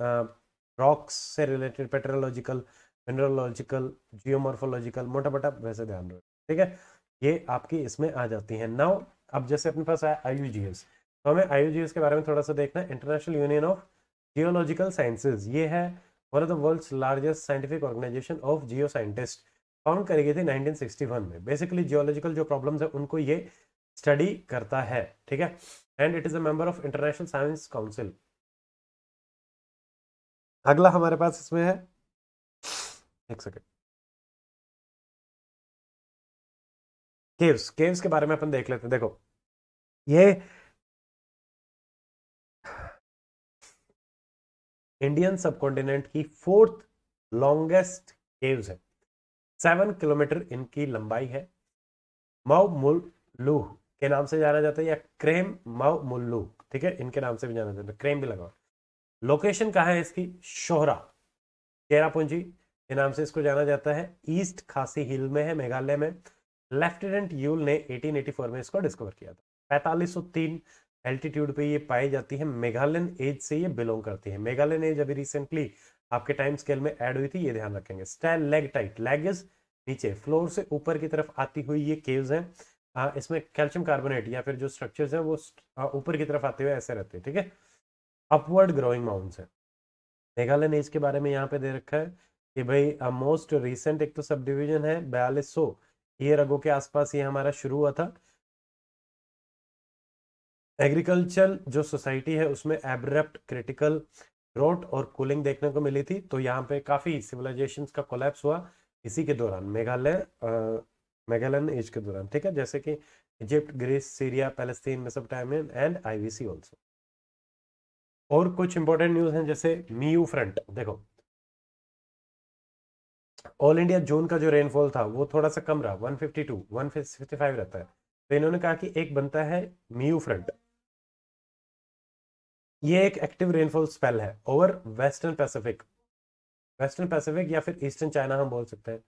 रॉक्स से रिलेटेड पेट्रोलॉजिकल मिनरलॉजिकल जियोमोर्फोलॉजिकल मोटा मोटा वैसे ध्यान रखो ठीक है ये आपकी इसमें आ जाती है नाउ अब जैसे अपने पास आया आई तो हमें आई के बारे में थोड़ा सा देखना international union of geological sciences ये है one of the world's largest scientific organisation of geo scientist found करी गई थी वन में बेसिकली जियोलॉजिकल जो प्रॉब्लम है उनको ये स्टडी करता है ठीक है and it is a member of international science council अगला हमारे पास इसमें है एक सेकेंड केव्स केव्स के बारे में अपन देख लेते हैं देखो ये इंडियन सब कॉन्टिनेंट की फोर्थ लॉन्गेस्ट केव्स है सेवन किलोमीटर इनकी लंबाई है माउ मुल्लू के नाम से जाना जाता है या क्रेम माउ मुल्लू ठीक है इनके नाम से भी जाना जाता है क्रेम भी लगा लोकेशन कहा है इसकी शोहरा चेरापूंजी के नाम से इसको जाना जाता है ईस्ट खासी हिल में है मेघालय में लेफ्टिनेंट यूल ने 1884 में इसको डिस्कवर किया था 4503 एल्टीट्यूड पे ये पाई जाती है मेघालयन एज से ये बिलोंग करती है मेघालयन एज अभी रिसेंटली आपके टाइम स्केल में ऐड हुई थी ये ध्यान रखेंगे स्टैंड लेग टाइट इज नीचे फ्लोर से ऊपर की तरफ आती हुई ये केव्स हैं इसमें कैल्शियम कार्बोनेट या फिर जो स्ट्रक्चर्स हैं वो ऊपर की तरफ आते हुए ऐसे रहते हैं ठीक है अपवर्ड ग्रोइंग माउंट्स है मेघालय एज के बारे में यहाँ पे दे रखा है कि भाई मोस्ट रिसेंट एक तो सब डिविजन है बयालीस सौ ये रगो के आसपास ये हमारा शुरू हुआ था एग्रीकल्चर जो सोसाइटी है उसमें एब्रप्ट क्रिटिकल रोट और कूलिंग देखने को मिली थी तो यहाँ पे काफी सिविलाइजेशन का कोलेप्स हुआ इसी के दौरान मेघालय मेघालय एज के दौरान ठीक है जैसे कि इजिप्ट ग्रीस सीरिया पैलेस्तीन में सब टाइम एंड आईवीसी आल्सो और कुछ इंपॉर्टेंट न्यूज हैं जैसे मीयू फ्रंट e देखो ऑल इंडिया जोन का जो रेनफॉल था वो थोड़ा सा कम रहा 152, 155 रहता है तो इन्होंने कहा कि एक बनता है मीयू फ्रंट ये एक एक्टिव रेनफॉल स्पेल है over western Pacific western Pacific या फिर ईस्टर्न चाइना हम बोल सकते हैं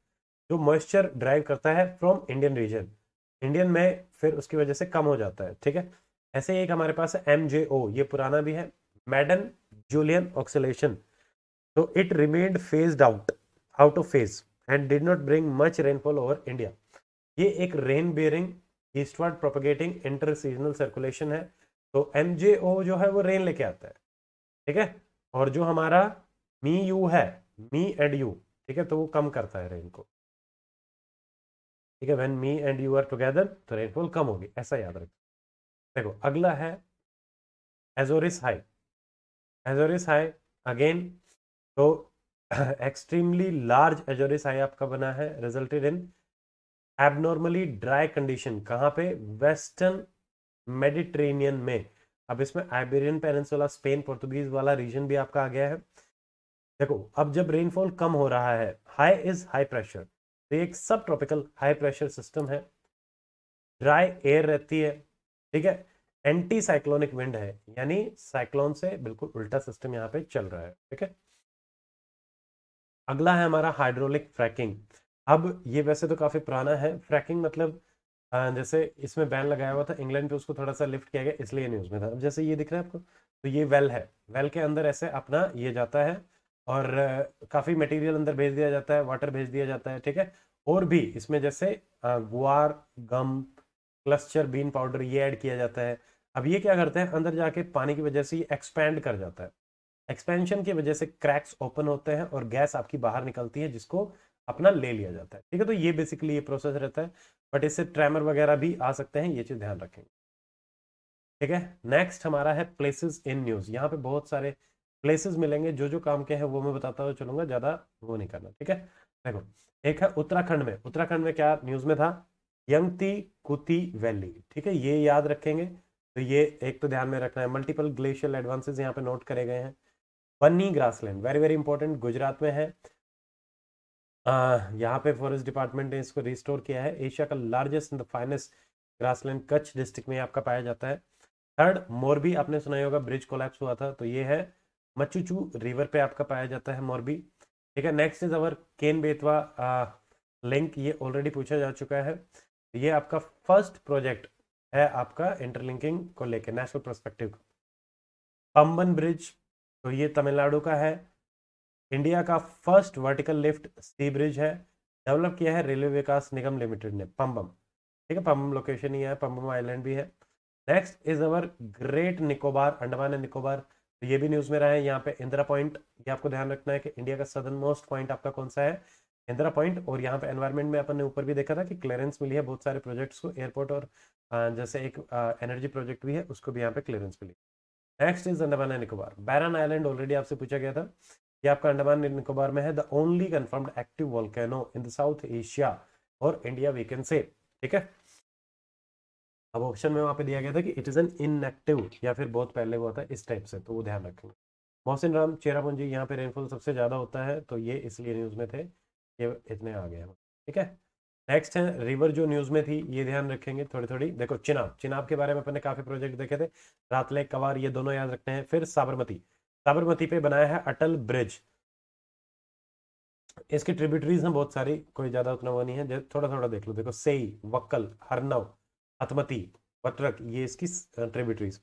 जो मॉइस्चर ड्राइव करता है फ्रॉम इंडियन रीजन इंडियन में फिर उसकी वजह से कम हो जाता है ठीक है ऐसे ही एक हमारे पास है एम ओ ये पुराना भी है मैडन जूलियन ऑक्सीलेशन तो it remained phase out out of phase and did not bring much rainfall over India ये एक rain bearing eastward propagating inter seasonal circulation है तो एम जो है वो रेन लेके आता है ठीक है और जो हमारा मी यू e है मी एंड यू ठीक है तो वो कम करता है रेन को ठीक है when me and you are together तो रेनफॉल कम होगी ऐसा याद रखो देखो अगला है Azores high Azores high again तो एक्सट्रीमली लार्ज एजोरिस आई आपका बना है resulted in abnormally dry condition कहाँ पे वेस्टर्न मेडिट्रेनियन में अब इसमें आइबेरियन पेरेंस वाला स्पेन पोर्तुगीज वाला रीजन भी आपका आ गया है देखो अब जब रेनफॉल कम हो रहा है हाई इज हाई प्रेशर तो एक subtropical high pressure system है ड्राई एयर रहती है ठीक है एंटी साइक्लोनिक विंड है यानी साइक्लोन से बिल्कुल उल्टा सिस्टम यहाँ पे चल रहा है ठीक है अगला है हमारा हाइड्रोलिक फ्रैकिंग अब ये वैसे तो काफ़ी पुराना है फ्रैकिंग मतलब जैसे इसमें बैन लगाया हुआ था इंग्लैंड पे उसको थोड़ा सा लिफ्ट किया गया इसलिए न्यूज़ में था अब जैसे ये दिख रहा है आपको तो ये वेल है वेल के अंदर ऐसे अपना ये जाता है और काफ़ी मटेरियल अंदर भेज दिया जाता है वाटर भेज दिया जाता है ठीक है और भी इसमें जैसे guar gum cluster bean powder ये ऐड किया जाता है अब ये क्या करते हैं अंदर जाके पानी की वजह से ये एक्सपैंड कर जाता है एक्सपेंशन की वजह से क्रैक्स ओपन होते हैं और गैस आपकी बाहर निकलती है जिसको अपना ले लिया जाता है ठीक है तो ये बेसिकली ये प्रोसेस रहता है बट इससे ट्रैमर वगैरह भी आ सकते हैं ये चीज़ ध्यान रखेंगे ठीक है नेक्स्ट हमारा है प्लेसेस इन न्यूज़ यहाँ पे बहुत सारे प्लेसेस मिलेंगे जो जो काम के हैं वो मैं बताता हुआ चलूंगा ज़्यादा वो नहीं करना ठीक है देखो एक है उत्तराखंड में उत्तराखंड में क्या न्यूज़ में था यंगती कुती वैली ठीक है ये याद रखेंगे तो ये एक तो ध्यान में रखना है मल्टीपल ग्लेशियल एडवांसेस यहाँ पे नोट करे गए हैं Banni grassland very very important Gujarat में है यहाँ पे फॉरेस्ट डिपार्टमेंट ने इसको रिस्टोर किया है एशिया का largest and finest grassland Kutch district में आपका पाया जाता है थर्ड मोरबी आपने सुना होगा ब्रिज कोलैप्स हुआ था तो ये है मचुचू रिवर पे आपका पाया जाता है मोरबी ठीक है next is our Ken Betwa link ये ऑलरेडी पूछा जा चुका है ये आपका फर्स्ट प्रोजेक्ट है आपका इंटरलिंकिंग को लेकर नेशनल परस्पेक्टिव पंबन ब्रिज तो ये तमिलनाडु का है इंडिया का first vertical lift sea bridge है डेवलप किया है रेलवे विकास निगम लिमिटेड ने पम्बम ठीक है पम्बम लोकेशन ही है पम्बम आइलैंड भी है next is our great Nicobar Andaman and Nicobar तो ये भी न्यूज़ में रहा है यहाँ पे इंदिरा पॉइंट ये आपको ध्यान रखना है कि इंडिया का सदन मोस्ट पॉइंट आपका कौन सा है इंदिरा पॉइंट और यहाँ पे एनवायरमेंट में अपन ने ऊपर भी देखा था कि क्लियरेंस मिली है बहुत सारे प्रोजेक्ट्स को एयरपोर्ट और जैसे एक एनर्जी प्रोजेक्ट भी है उसको भी यहाँ पे क्लियरेंस मिली next is Andaman and Nicobar barren island already आपसे पूछा गया था ये आपका अंडमान एंड निकोबार में है the only confirmed active volcano in the South Asia और इंडिया वी कैन से ठीक है अब ऑप्शन में वहां पे दिया गया था कि इट इज एन इनएक्टिव या फिर बहुत पहले हुआ था इस टाइप से तो वो ध्यान रखेंगे मोहसिन राम चेरापुंजी यहाँ पे रेनफॉल सबसे ज़्यादा होता है तो ये इसलिए न्यूज़ में थे ये इतने आ गए ठीक है नेक्स्ट है रिवर जो न्यूज में थी ये ध्यान रखेंगे थोड़ी थोड़ी देखो चिनाब चिनाब के बारे में अपने काफी प्रोजेक्ट देखे थे रातले कवार ये दोनों याद रखते हैं फिर साबरमती साबरमती पे बनाया है अटल ब्रिज इसके ट्रिब्यूटरीज हैं बहुत सारी कोई ज्यादा उतना वो नहीं है थोड़ा थोड़ा देख लो देखो सेई वक्कल हरनव हतमती वटरक ये इसकी ट्रिब्यूटरीज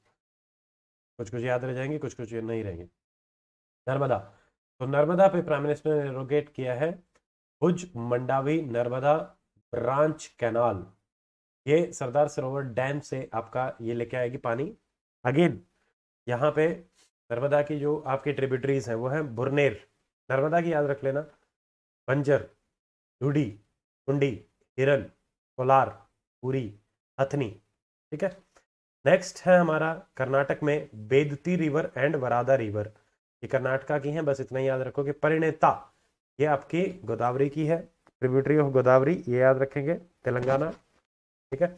कुछ कुछ याद रह जाएंगे कुछ कुछ नहीं रहेंगे नर्मदा तो नर्मदा पे प्राइम मिनिस्टर ने रोगेट किया है भुज मंडावी नर्मदा ब्रांच कैनाल ये सरदार सरोवर डैम से आपका ये लेके आएगी पानी अगेन यहाँ पे नर्मदा की जो आपकी ट्रिब्यूटरीज हैं वो हैं बुरनेर नर्मदा की याद रख लेना बंजर धुडी कुंडी हिरन कोलार पुरी हथनी ठीक है नेक्स्ट है हमारा कर्नाटक में Bedti river and Varada river ये कर्नाटका की है बस इतना याद रखो कि परिणेता ये आपकी गोदावरी की है ट्रिब्यूटरी ऑफ गोदावरी ये याद रखेंगे तेलंगाना ठीक है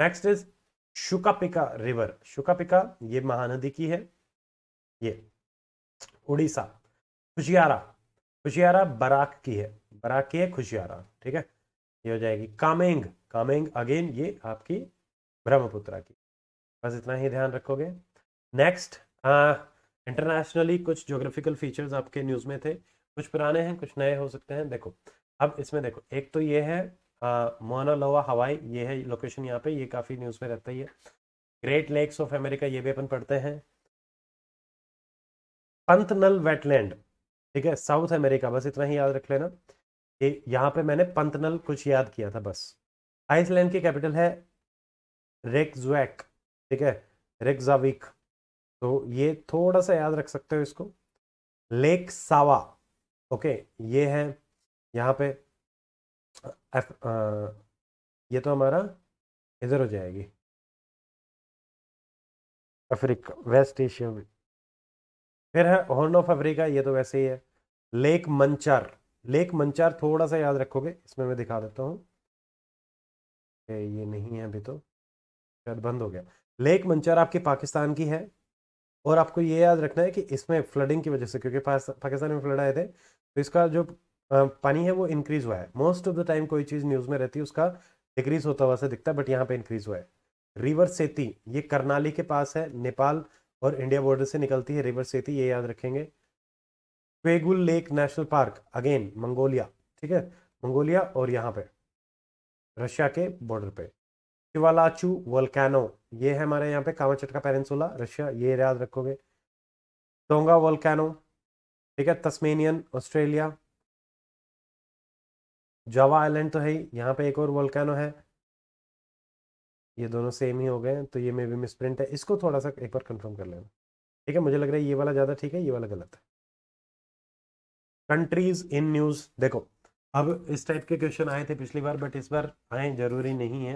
next is Shukapika river Shukapika ये महानदी की है ये उड़ीसा खुशियारा खुशियारा बराक की है बराक की है खुशियारा ठीक है ये हो जाएगी कामेंग कामेंग अगेन ये आपकी ब्रह्मपुत्रा की बस इतना ही ध्यान रखोगे नेक्स्ट इंटरनेशनली कुछ ज्योग्राफिकल फीचर्स आपके न्यूज़ में थे कुछ पुराने हैं कुछ नए हो सकते हैं देखो अब इसमें देखो एक तो ये है मोनालोवा हवाई ये है लोकेशन यहाँ पे ये काफ़ी न्यूज़ में रहता ही है ग्रेट लेक्स ऑफ अमेरिका ये भी अपन पढ़ते हैं पंतनल वेटलैंड ठीक है साउथ अमेरिका बस इतना ही याद रख लेना ये यहाँ पे मैंने पंतनल कुछ याद किया था बस आइसलैंड की कैपिटल है रेक्जैक ठीक है रेक्जाविक तो ये थोड़ा सा याद रख सकते हो इसको लेक सावा ओके ये है यहाँ पे एफ ये तो हमारा इधर हो जाएगी अफ्रीका वेस्ट एशिया में फिर है हॉर्न ऑफ अफ्रीका ये तो वैसे ही है लेक मंचार लेक मंचार थोड़ा सा याद रखोगे इसमें मैं दिखा देता हूँ ये नहीं है अभी तो शायद बंद हो गया लेक मंचार आपकी पाकिस्तान की है और आपको ये याद रखना है कि इसमें फ्लडिंग की वजह से क्योंकि पाकिस्तान में फ्लड आए थे तो इसका जो पानी है वो इंक्रीज हुआ है मोस्ट ऑफ द टाइम कोई चीज़ न्यूज़ में रहती है उसका डिक्रीज होता हुआ से दिखता है बट यहाँ पे इंक्रीज हुआ है रिवर सेती ये करनाली के पास है नेपाल और इंडिया बॉर्डर से निकलती है रिवर सेती ये याद रखेंगे पेगुल lake national park again Mongolia ठीक है मंगोलिया और यहाँ पे रशिया के बॉर्डर पे शिवालाचू वोल्केनो ये है हमारे यहाँ पे कावाचट का पेरेंसोला रशिया ये याद रखोगे टोंगा वोल्केनो ठीक है तस्मेनियन ऑस्ट्रेलिया जावा आइलैंड तो है ही यहाँ पे एक और वोल्केनो है ये दोनों सेम ही हो गए तो ये मे भी मिसप्रिंट है इसको थोड़ा सा एक बार कंफर्म कर लेना ठीक है मुझे लग रहा है ये वाला ज़्यादा ठीक है ये वाला गलत है कंट्रीज इन न्यूज़ देखो अब इस टाइप के क्वेश्चन आए थे पिछली बार बट इस बार आए जरूरी नहीं है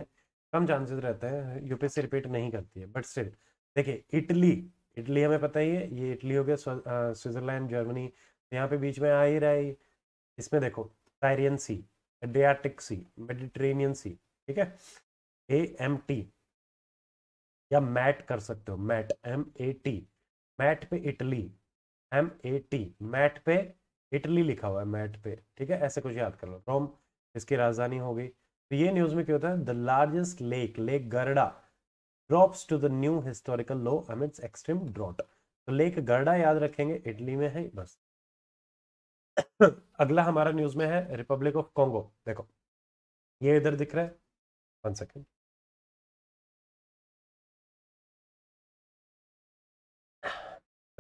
कम चांसेस रहते हैं यूपीएससी रिपीट नहीं करती है बट स्टिल देखिए इटली इटली हमें पता ही है ये इटली हो गया स्विट्जरलैंड जर्मनी यहाँ पे बीच में आ ही रहा है इसमें देखो Tyrrhenian sea Adriatic sea Mediterranean sea ठीक है ए एम टी या मैट कर सकते हो mat M A T mat पे Italy M A T mat पे इटली लिखा हुआ है मैट पे ठीक है ऐसे कुछ याद कर लो रोम इसकी राजधानी हो गई तो ये न्यूज में क्या होता है the largest lake lake Garda drops to the new historical low एम एक्सट्रीम ड्रॉट तो लेक गरडा याद रखेंगे इटली में है बस अगला हमारा न्यूज में है रिपब्लिक ऑफ कॉन्गो देखो ये इधर दिख रहा है वन सेकेंड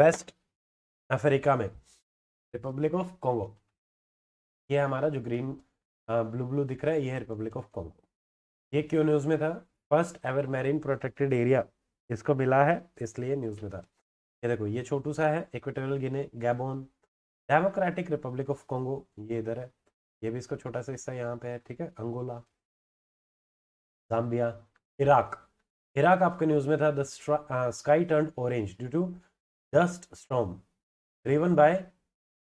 वेस्ट अफ्रीका में रिपब्लिक ऑफ कॉन्गो ये हमारा जो ग्रीन ब्लू ब्लू दिख रहा है ये है रिपब्लिक ऑफ कॉन्गो ये क्यों न्यूज़ में था first ever marine protected area इसको मिला है इसलिए न्यूज़ में था ये देखो ये छोटू सा है Equatorial Guinea Gabon Democratic Republic of Congo ये इधर है ये भी इसका छोटा सा हिस्सा यहाँ पे है ठीक है अंगोला जाम्बिया इराक इराक आपके न्यूज में था the sky turn orange due to dust storm driven by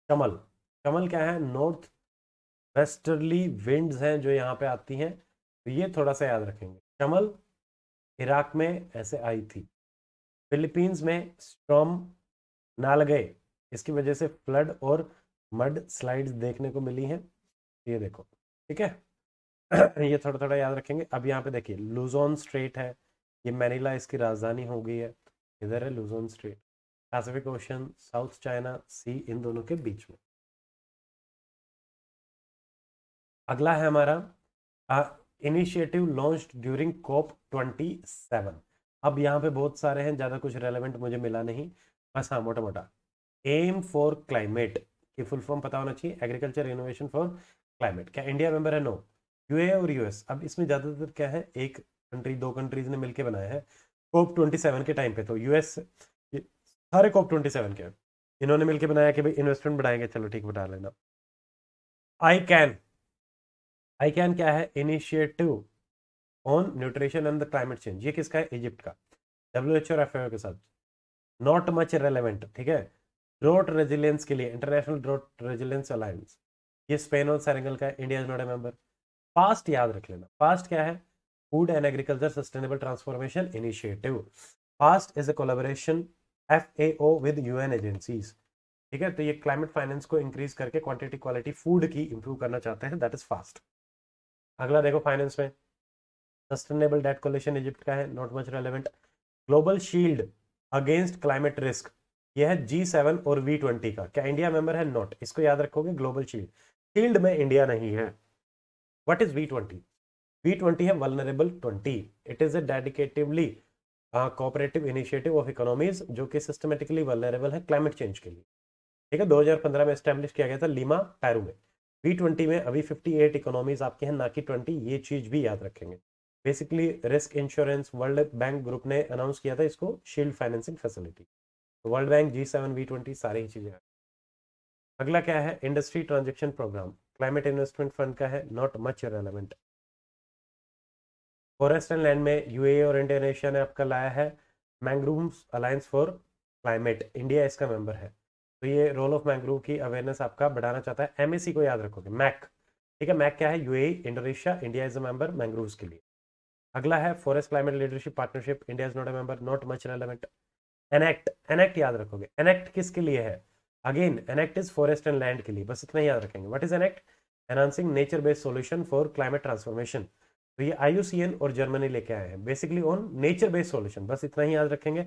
Shamal Shamal क्या है नॉर्थ वेस्टर्ली विंड्स हैं जो यहाँ पे आती हैं तो ये थोड़ा सा याद रखेंगे चमल इराक में ऐसे आई थी फिलीपींस में नाल नालगे इसकी वजह से फ्लड और मड स्लाइड्स देखने को मिली हैं ये देखो ठीक है ये थोड़ा थोड़ा याद रखेंगे अब यहाँ पे देखिए लूजोन स्ट्रेट है ये मैनिला इसकी राजधानी हो गई है इधर है Luzon strait Pacific ocean South China sea इन दोनों के बीच में अगला है हमारा initiative launch during COP twenty seven अब यहाँ पे बहुत सारे हैं ज़्यादा कुछ रेलेवेंट मुझे मिला नहीं बस हाँ मोटा मोटा एम फॉर क्लाइमेट की फुल फॉर्म पता होना चाहिए एग्रीकल्चर इनोवेशन फॉर क्लाइमेट क्या इंडिया मेंबर है नो यूए और यूएस अब इसमें ज़्यादातर क्या है एक कंट्री दो कंट्रीज ने मिलकर बनाया है कोप ट्वेंटी सेवन के टाइम पे तो यूएस सारे कोप ट्वेंटी सेवन के इन्होंने मिलकर बनाया कि भाई इन्वेस्टमेंट बढ़ाएंगे चलो ठीक बढ़ा लेना आई कैन आई कैन क्या है initiative on nutrition and the climate change ये किसका है इजिप्ट का डब्ल्यू एच और एफ के साथ नॉट मच रेलिवेंट ठीक है ड्रोट रेजिलियंस के लिए इंटरनेशनल रोड रेजिलियंस अलायंस ये स्पेन और सैरंगल का India is not a member FAST याद रख लेना फास्ट क्या है food and agriculture sustainable transformation initiative FAST is a collaboration F A O with U N agencies ठीक है तो ये क्लाइमेट फाइनेंस को इंक्रीज करके क्वांटिटी क्वालिटी फूड की इंप्रूव करना चाहते हैं दैट इज फास्ट अगला देखो फाइनेंस में सस्टेनेबल डेट कोलेशन इजिप्ट का है not much relevant global shield against climate risk यह है जी सेवन और वी ट्वेंटी का क्या इंडिया मेंबर है नॉट इसको याद रखोगे ग्लोबल शील्ड शील्ड में इंडिया नहीं है what is V twenty V twenty है vulnerable twenty it is a dedicatedly cooperative initiative of economies जो कि सिस्टमेटिकली वलनरेबल है क्लाइमेट चेंज के लिए ठीक है 2015 में स्टैब्लिश किया गया था लीमा पैरू में वी ट्वेंटी में अभी 58 इकोनॉमीज आपके हैं ना कि 20 ये चीज भी याद रखेंगे basically risk insurance world bank group ने अनाउंस किया था इसको शील्ड फाइनेंसिंग फैसिलिटी तो world bank G seven V twenty सारी ही चीज़ें अगला क्या है industry transaction programme climate investment fund का है not much relevant forest and land में यूए और इंडिया नेशन ने आपका लाया है mangroves alliance for climate India इसका मेंबर है तो ये रोल ऑफ मैंग्रूव की अवेयरनेस आपका बढ़ाना चाहता है एम e को याद रखोगे मैक e ठीक है मैक e क्या है UAE Indonesia India is a member mangroves के लिए अगला है forest climate leadership partnership India is not a member not much relevant ENACT ENACT याद रखोगे एनेक्ट किसके लिए है again ENACT is forest and land के लिए बस इतना याद रखेंगे what is ENACT enhancing nature based solution for climate transformation तो ये आईयूसीएन और जर्मनी लेके आए हैं basically on nature based solution बस इतना ही याद रखेंगे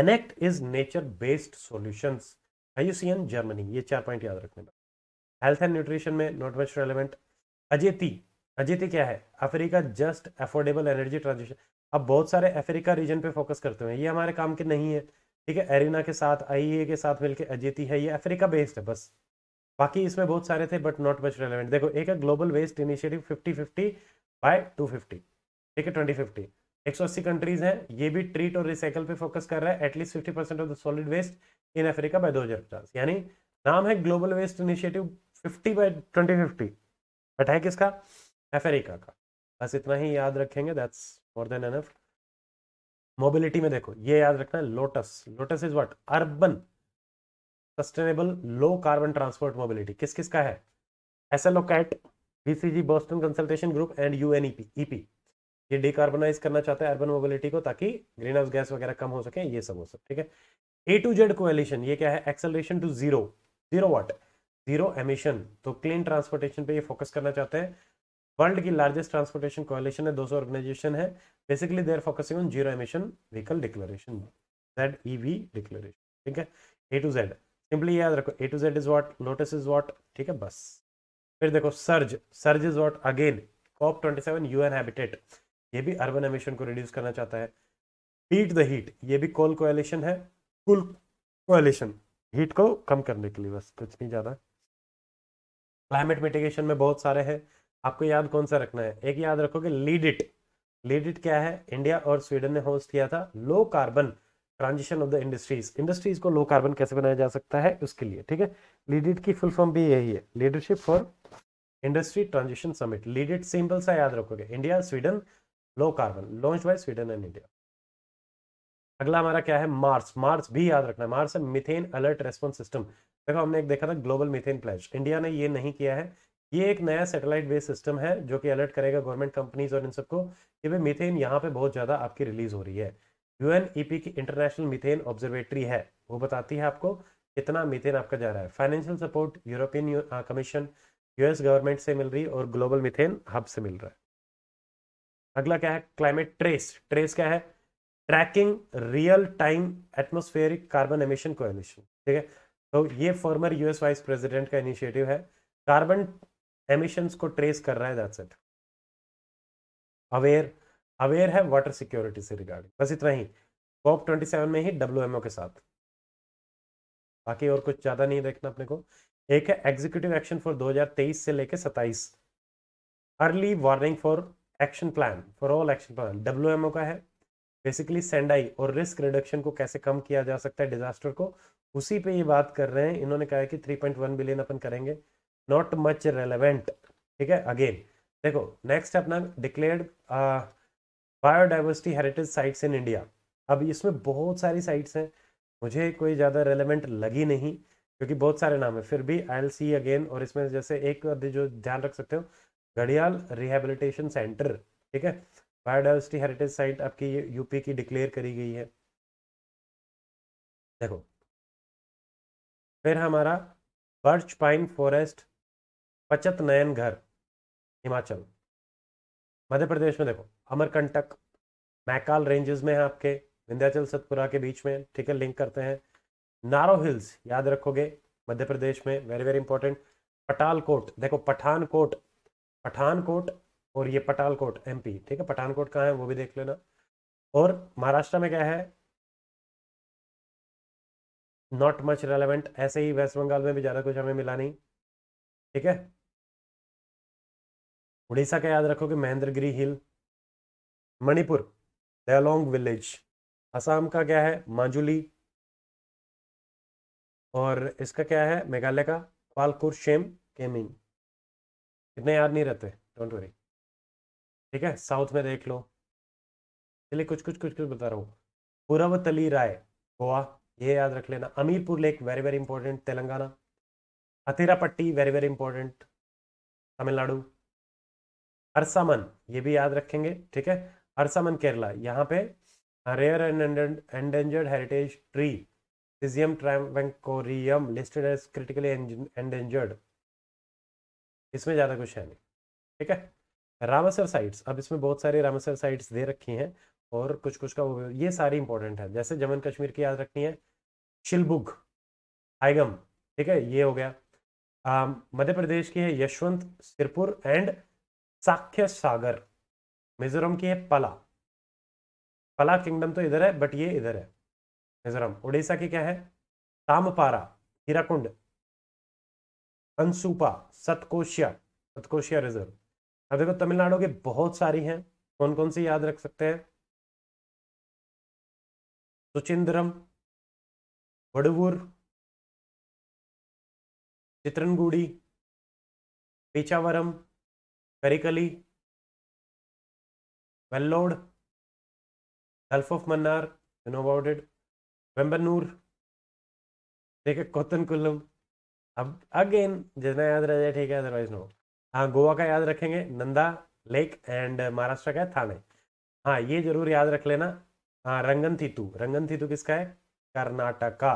ENACT is nature based solution IUCN Germany ये चार पॉइंट याद रखने हेल्थ एंड न्यूट्रिशन में not much relevant AJETI AJETI क्या है Africa just affordable energy transition आप बहुत सारे अफ्रीका रीजन पे फोकस करते हुए ये हमारे काम के नहीं है ठीक है एरिना के साथ आई के साथ मिलकर अजेती है ये अफ्रीका बेस्ड है बस बाकी इसमें बहुत सारे थे बट नॉट मच रेलिवेंट देखो एक है global waste initiative fifty fifty by two fifty ठीक है ट्वेंटी फिफ्टी एक सौ अस्सी कंट्रीज हैं ये भी ट्रीट और रिसाइकल पे फोकस कर रहा है at least fifty percent of the solid waste in Africa by दो हजार पचास यानी नाम है global waste initiative fifty by twenty fifty but है किसका अफ्रीका का बस इतना ही याद रखेंगे that's more than enough mobility में देखो ये याद रखना है lotus lotus is what urban sustainable low carbon transport mobility किस किस का है S L O cat BCG Boston consultation group and U N EP ये डिकार्बोनाइज करना चाहते हैं अर्बन मोबिलिटी को ताकि ग्रीन हाउस गैस वगैरह कम हो सके ये सब हो सब ठीक है ए टू जेड कोएलिशन ये क्या है acceleration to zero zero what zero emission तो क्लीन ट्रांसपोर्टेशन पे ये फोकस करना चाहते हैं वर्ल्ड की लार्जेस्ट ट्रांसपोर्टेशन कोalition है दो सौ ऑर्गेनाइजेशन है basically there focusing on zero emission vehicle declaration Z E V declaration ठीक है ए टू जेड सिंपली याद रखो A to Z is what lotus is what ठीक है बस फिर देखो SURGE SURGE is what again COP twenty seven U N habitat ये भी अर्बन एमिशन को रिड्यूस करना चाहता है बीट द हीट ये भी कोल कोएलिशन है कुल कोएलिशन हीट को कम करने के लिए बस कुछ नहीं ज़्यादा क्लाइमेट मिटिगेशन में बहुत सारे हैं आपको याद कौन सा रखना है एक याद रखोगे लीड इट लीड इट क्या है इंडिया और स्वीडन ने होस्ट किया था low carbon transition of the industries industries को लो कार्बन कैसे बनाया जा सकता है उसके लिए ठीक है लीडिट की फुल फॉर्म भी यही है leadership for industry transition summit LeadIT simple सा याद रखोगे India Sweden low carbon launch by Sweden and India अगला हमारा क्या है मार्स मार्स भी याद रखना मार्स है मिथेन अलर्ट रेस्पॉन्स सिस्टम देखो हमने एक देखा था ग्लोबल मिथेन प्लेज इंडिया ने ये नहीं किया है ये एक नया सैटेलाइट बेस्ड सिस्टम है जो कि अलर्ट करेगा गवर्नमेंट कंपनीज और इन सबको कि भाई मिथेन यहाँ पे बहुत ज़्यादा आपकी रिलीज हो रही है यू e की इंटरनेशनल मिथेन ऑब्जर्वेटरी है वो बताती है आपको कितना मिथेन आपका जा रहा है financial support European Commission US government से मिल रही और ग्लोबल मिथेन हब से मिल रहा है अगला क्या है क्लाइमेट ट्रेस ट्रेस क्या है tracking real time atmospheric carbon emission emission ठीक है तो ये फॉर्मर यूएस वाइस प्रेसिडेंट का इनिशिएटिव है कार्बन एमिशंस को ट्रेस कर रहा है दैट्स इट अवेयर अवेयर है वाटर सिक्योरिटी से रिगार्डिंग बस इतना ही कॉप ट्वेंटी सेवन में ही डब्ल्यू एम ओ के साथ बाकी और कुछ ज़्यादा नहीं देखना अपने को एक है एग्जीक्यूटिव एक्शन फॉर 2023 से लेकर 27 early warning for action plan for all action plan W M O का है बेसिकली सेंडाई और रिस्क रिडक्शन को कैसे कम किया जा सकता है डिजास्टर को उसी पे ये बात कर रहे हैं इन्होंने कहा है कि 3.1 बिलियन अपन करेंगे नॉट मच रेलेवेंट ठीक है अगेन देखो नेक्स्ट अपना declared biodiversity heritage sites in India अब इसमें बहुत सारी साइट्स हैं मुझे कोई ज़्यादा रेलेवेंट लगी नहीं क्योंकि बहुत सारे नाम है फिर भी आई एल सी अगेन और इसमें जैसे एक जो ध्यान रख सकते हो घड़ियाल रिहेबिलिटेशन सेंटर ठीक है बायोडाइवर्सिटी हेरिटेज साइट आपकी यूपी की डिक्लेयर करी गई है देखो फिर हमारा बर्च पाइन फॉरेस्ट बचत नयन घर हिमाचल मध्य प्रदेश में देखो अमरकंटक मैकाल रेंजेस में है आपके विंध्याचल सतपुरा के बीच में ठीक है लिंक करते हैं नारो हिल्स याद रखोगे मध्य प्रदेश में वेरी वेरी इंपॉर्टेंट पटालकोट देखो पठानकोट पठानकोट और ये पटालकोट एमपी ठीक है पठानकोट कहाँ है वो भी देख लेना और महाराष्ट्र में क्या है नॉट मच रेलेवेंट ऐसे ही वेस्ट बंगाल में भी ज़्यादा कुछ हमें मिला नहीं ठीक है उड़ीसा का याद रखोगे महेंद्रगिरी हिल मणिपुर दयालोंग विलेज असम का क्या है माजुली और इसका क्या है मेघालय का पालकुर शेम केमिंग इतने याद नहीं रहते डोंट वरी ठीक है साउथ में देख लो चलिए कुछ कुछ कुछ कुछ बता रहा हूँ पुरवतली राय गोवा ये याद रख लेना Ameenpur lake very very important Telangana हथेरापट्टी वेरी वेरी इंपॉर्टेंट तमिलनाडु अरसामन ये भी याद रखेंगे ठीक है अरसामन केरला यहाँ पे rare and endangered heritage tree Syzygium travancoricum listed as critically endangered इसमें ज़्यादा कुछ है नहीं ठीक है रामासर साइट्स अब इसमें बहुत सारी रामसर साइट्स दे रखी हैं और कुछ कुछ का वो ये सारी इंपॉर्टेंट है जैसे जम्मू कश्मीर की याद रखनी है शिलबुग आइगम ठीक है ये हो गया मध्य प्रदेश की है यशवंत सिरपुर एंड साख्य सागर मिजोरम की है पला पला किंगडम तो इधर है बट ये इधर है मिजोरम उड़ीसा की क्या है तामपारा हीराकुंड अंसुपा सतकोशिया सतकोशिया रिजर्व अब देखो तमिलनाडु की बहुत सारी हैं कौन कौन सी याद रख सकते हैं Suchindram Vaduvur Chitrangudi Pichavaram Karakali, Vellode gulf of Mannar you know about it Vembannur ठीक है कोतनकुलम अब अगेन जितना याद रह जाए ठीक है अदरवाइज नो हाँ गोवा का याद रखेंगे नंदा लेक एंड महाराष्ट्र का है थाने हाँ ये जरूर याद रख लेना हाँ रंगन थीतु रंगन थीतु किसका है कर्नाटका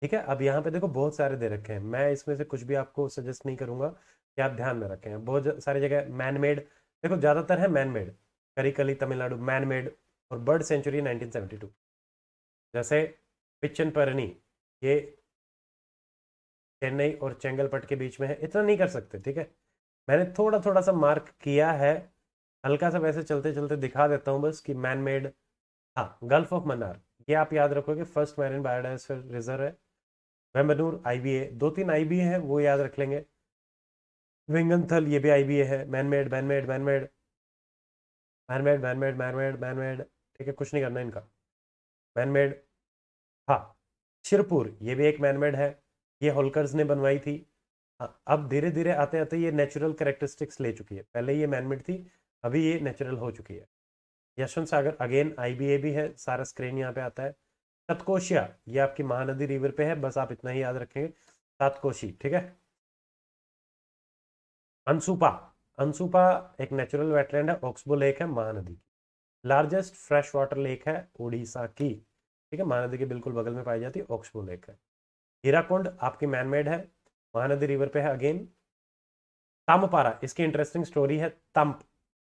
ठीक है अब यहाँ पे देखो बहुत सारे दे रखे हैं मैं इसमें से कुछ भी आपको सजेस्ट नहीं करूंगा ये आप ध्यान में रखें बहुत सारी जगह मैन मेड देखो ज़्यादातर है man made Karikili Tamil Nadu man made और बर्ड सेंचुरी 1972 जैसे पिचन परनी ये चेन्नई और चेंगलपट के बीच में है इतना नहीं कर सकते ठीक है मैंने थोड़ा थोड़ा सा मार्क किया है हल्का सा वैसे चलते चलते दिखा देता हूँ बस कि मैन मेड हाँ गल्फ ऑफ मन्नार ये आप याद रखोगे फर्स्ट मैरिन बायोडाइवर्सिटी रिजर्व है वेम्बनूर आई बी ए दो तीन आई बी ए हैं वो याद रख लेंगे विंगनथल ये भी आई बी ए है man made man made man made man made man made man made man made ठीक है कुछ नहीं करना इनका मैनमेड हाँ शिरपुर ये भी एक मैनमेड है ये होलकर्स ने बनवाई थी हाँ, अब धीरे धीरे आते आते ये नेचुरल करेक्टरिस्टिक्स ले चुकी है पहले ये मैनमेड थी अभी ये नेचुरल हो चुकी है Yashwant Sagar again I B A भी है सारा स्क्रीन यहाँ पे आता है सतकोशिया ये आपकी महानदी रिवर पे है बस आप इतना ही याद रखेंगे सातकोशी ठीक है अंसुपा अंसुपा एक नेचुरल वेटलैंड है ऑक्सबो लेक है महानदी की लार्जेस्ट फ्रेश वाटर लेक है उड़ीसा की ठीक है महानदी के बिल्कुल बगल में पाई जाती है ऑक्सबो लेक है हीराकुंड आपकी मैनमेड है महानदी रिवर पे है अगेन तामपारा इसकी इंटरेस्टिंग स्टोरी है तम्प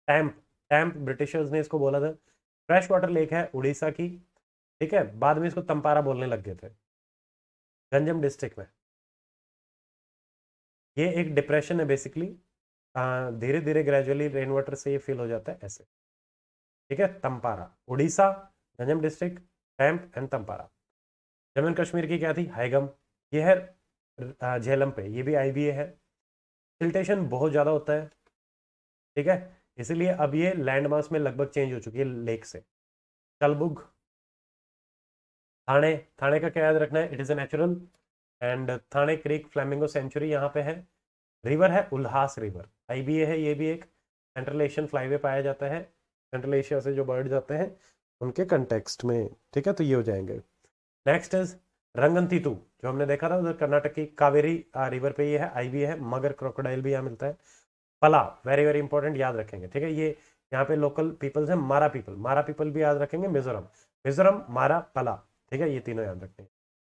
टैम्प टैम्प ब्रिटिशर्स ने इसको बोला था फ्रेश वाटर लेक है उड़ीसा की ठीक है बाद में इसको तंपारा बोलने लग गए थे गंजम डिस्ट्रिक्ट में ये एक डिप्रेशन है बेसिकली धीरे धीरे ग्रेजुअली रेन वाटर से ये फिल हो जाता है ऐसे ठीक है तंपारा उड़ीसा गंजम डिस्ट्रिक्ट टैम्प एंड तंपारा जम्मू कश्मीर की क्या थी हाईगम ये है झेलम पे ये भी आई है सिल्टेशन बहुत ज़्यादा होता है ठीक है इसीलिए अब ये लैंड मास में लगभग चेंज हो चुकी है लेक से कलबुग थाने थाने का क्या याद रखना है it is a natural and Thane creek flamingo sanctuary यहाँ पे है रिवर है उल्हास रिवर आई बी ए है ये भी एक सेंट्रल एशियन फ्लाईवे पाया जाता है सेंट्रल एशिया से जो बर्ड जाते हैं उनके कंटेक्सट में ठीक है तो ये हो जाएंगे नेक्स्ट इज रंगनतीतु जो हमने देखा था उधर कर्नाटक की कावेरी रिवर पे ये है आई ए है मगर क्रोकोडाइल भी यहाँ मिलता है पला वेरी वेरी इंपॉर्टेंट याद रखेंगे ठीक है ये यहाँ पे लोकल पीपल्स हैं मारा पीपल मारा पीपल भी याद रखेंगे मिजोरम मिजोरम मारा पला ठीक है ये तीनों याद रखेंगे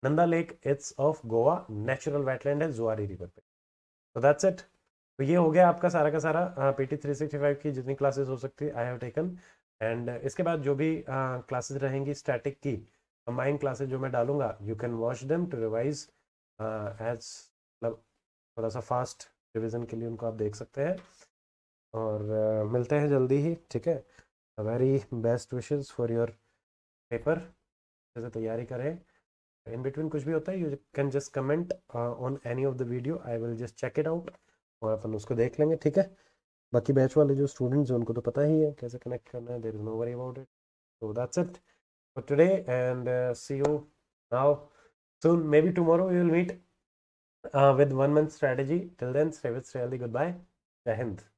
Nanda lake it's of Goa natural wetland है जुआरी रिवर पे तो दैट्स इट तो ये हो गया आपका सारा का सारा P T three sixty five की जितनी क्लासेस हो सकती आई हैव टेकन एंड इसके बाद जो भी क्लासेस हाँ, uh, रहेंगी स्टैटिक की कंबाइंड क्लासेस जो मैं डालूंगा you can watch them to revise as मतलब थोड़ा सा फास्ट रिविजन के लिए उनको आप देख सकते हैं और uh, मिलते हैं जल्दी ही ठीक है very best wishes for your paper जैसे तैयारी करें इन बिटवीन कुछ भी होता है you can just comment on any of the video I will just check it out और अपन उसको देख लेंगे ठीक है बाकी बैच वाले जो स्टूडेंट्स हैं उनको तो पता ही है कैसे कनेक्ट करना है there is no worry about it so that's it for today and see you now maybe tomorrow we will meet with one month strategy till then stay with श्रेयली goodbye जय हिंद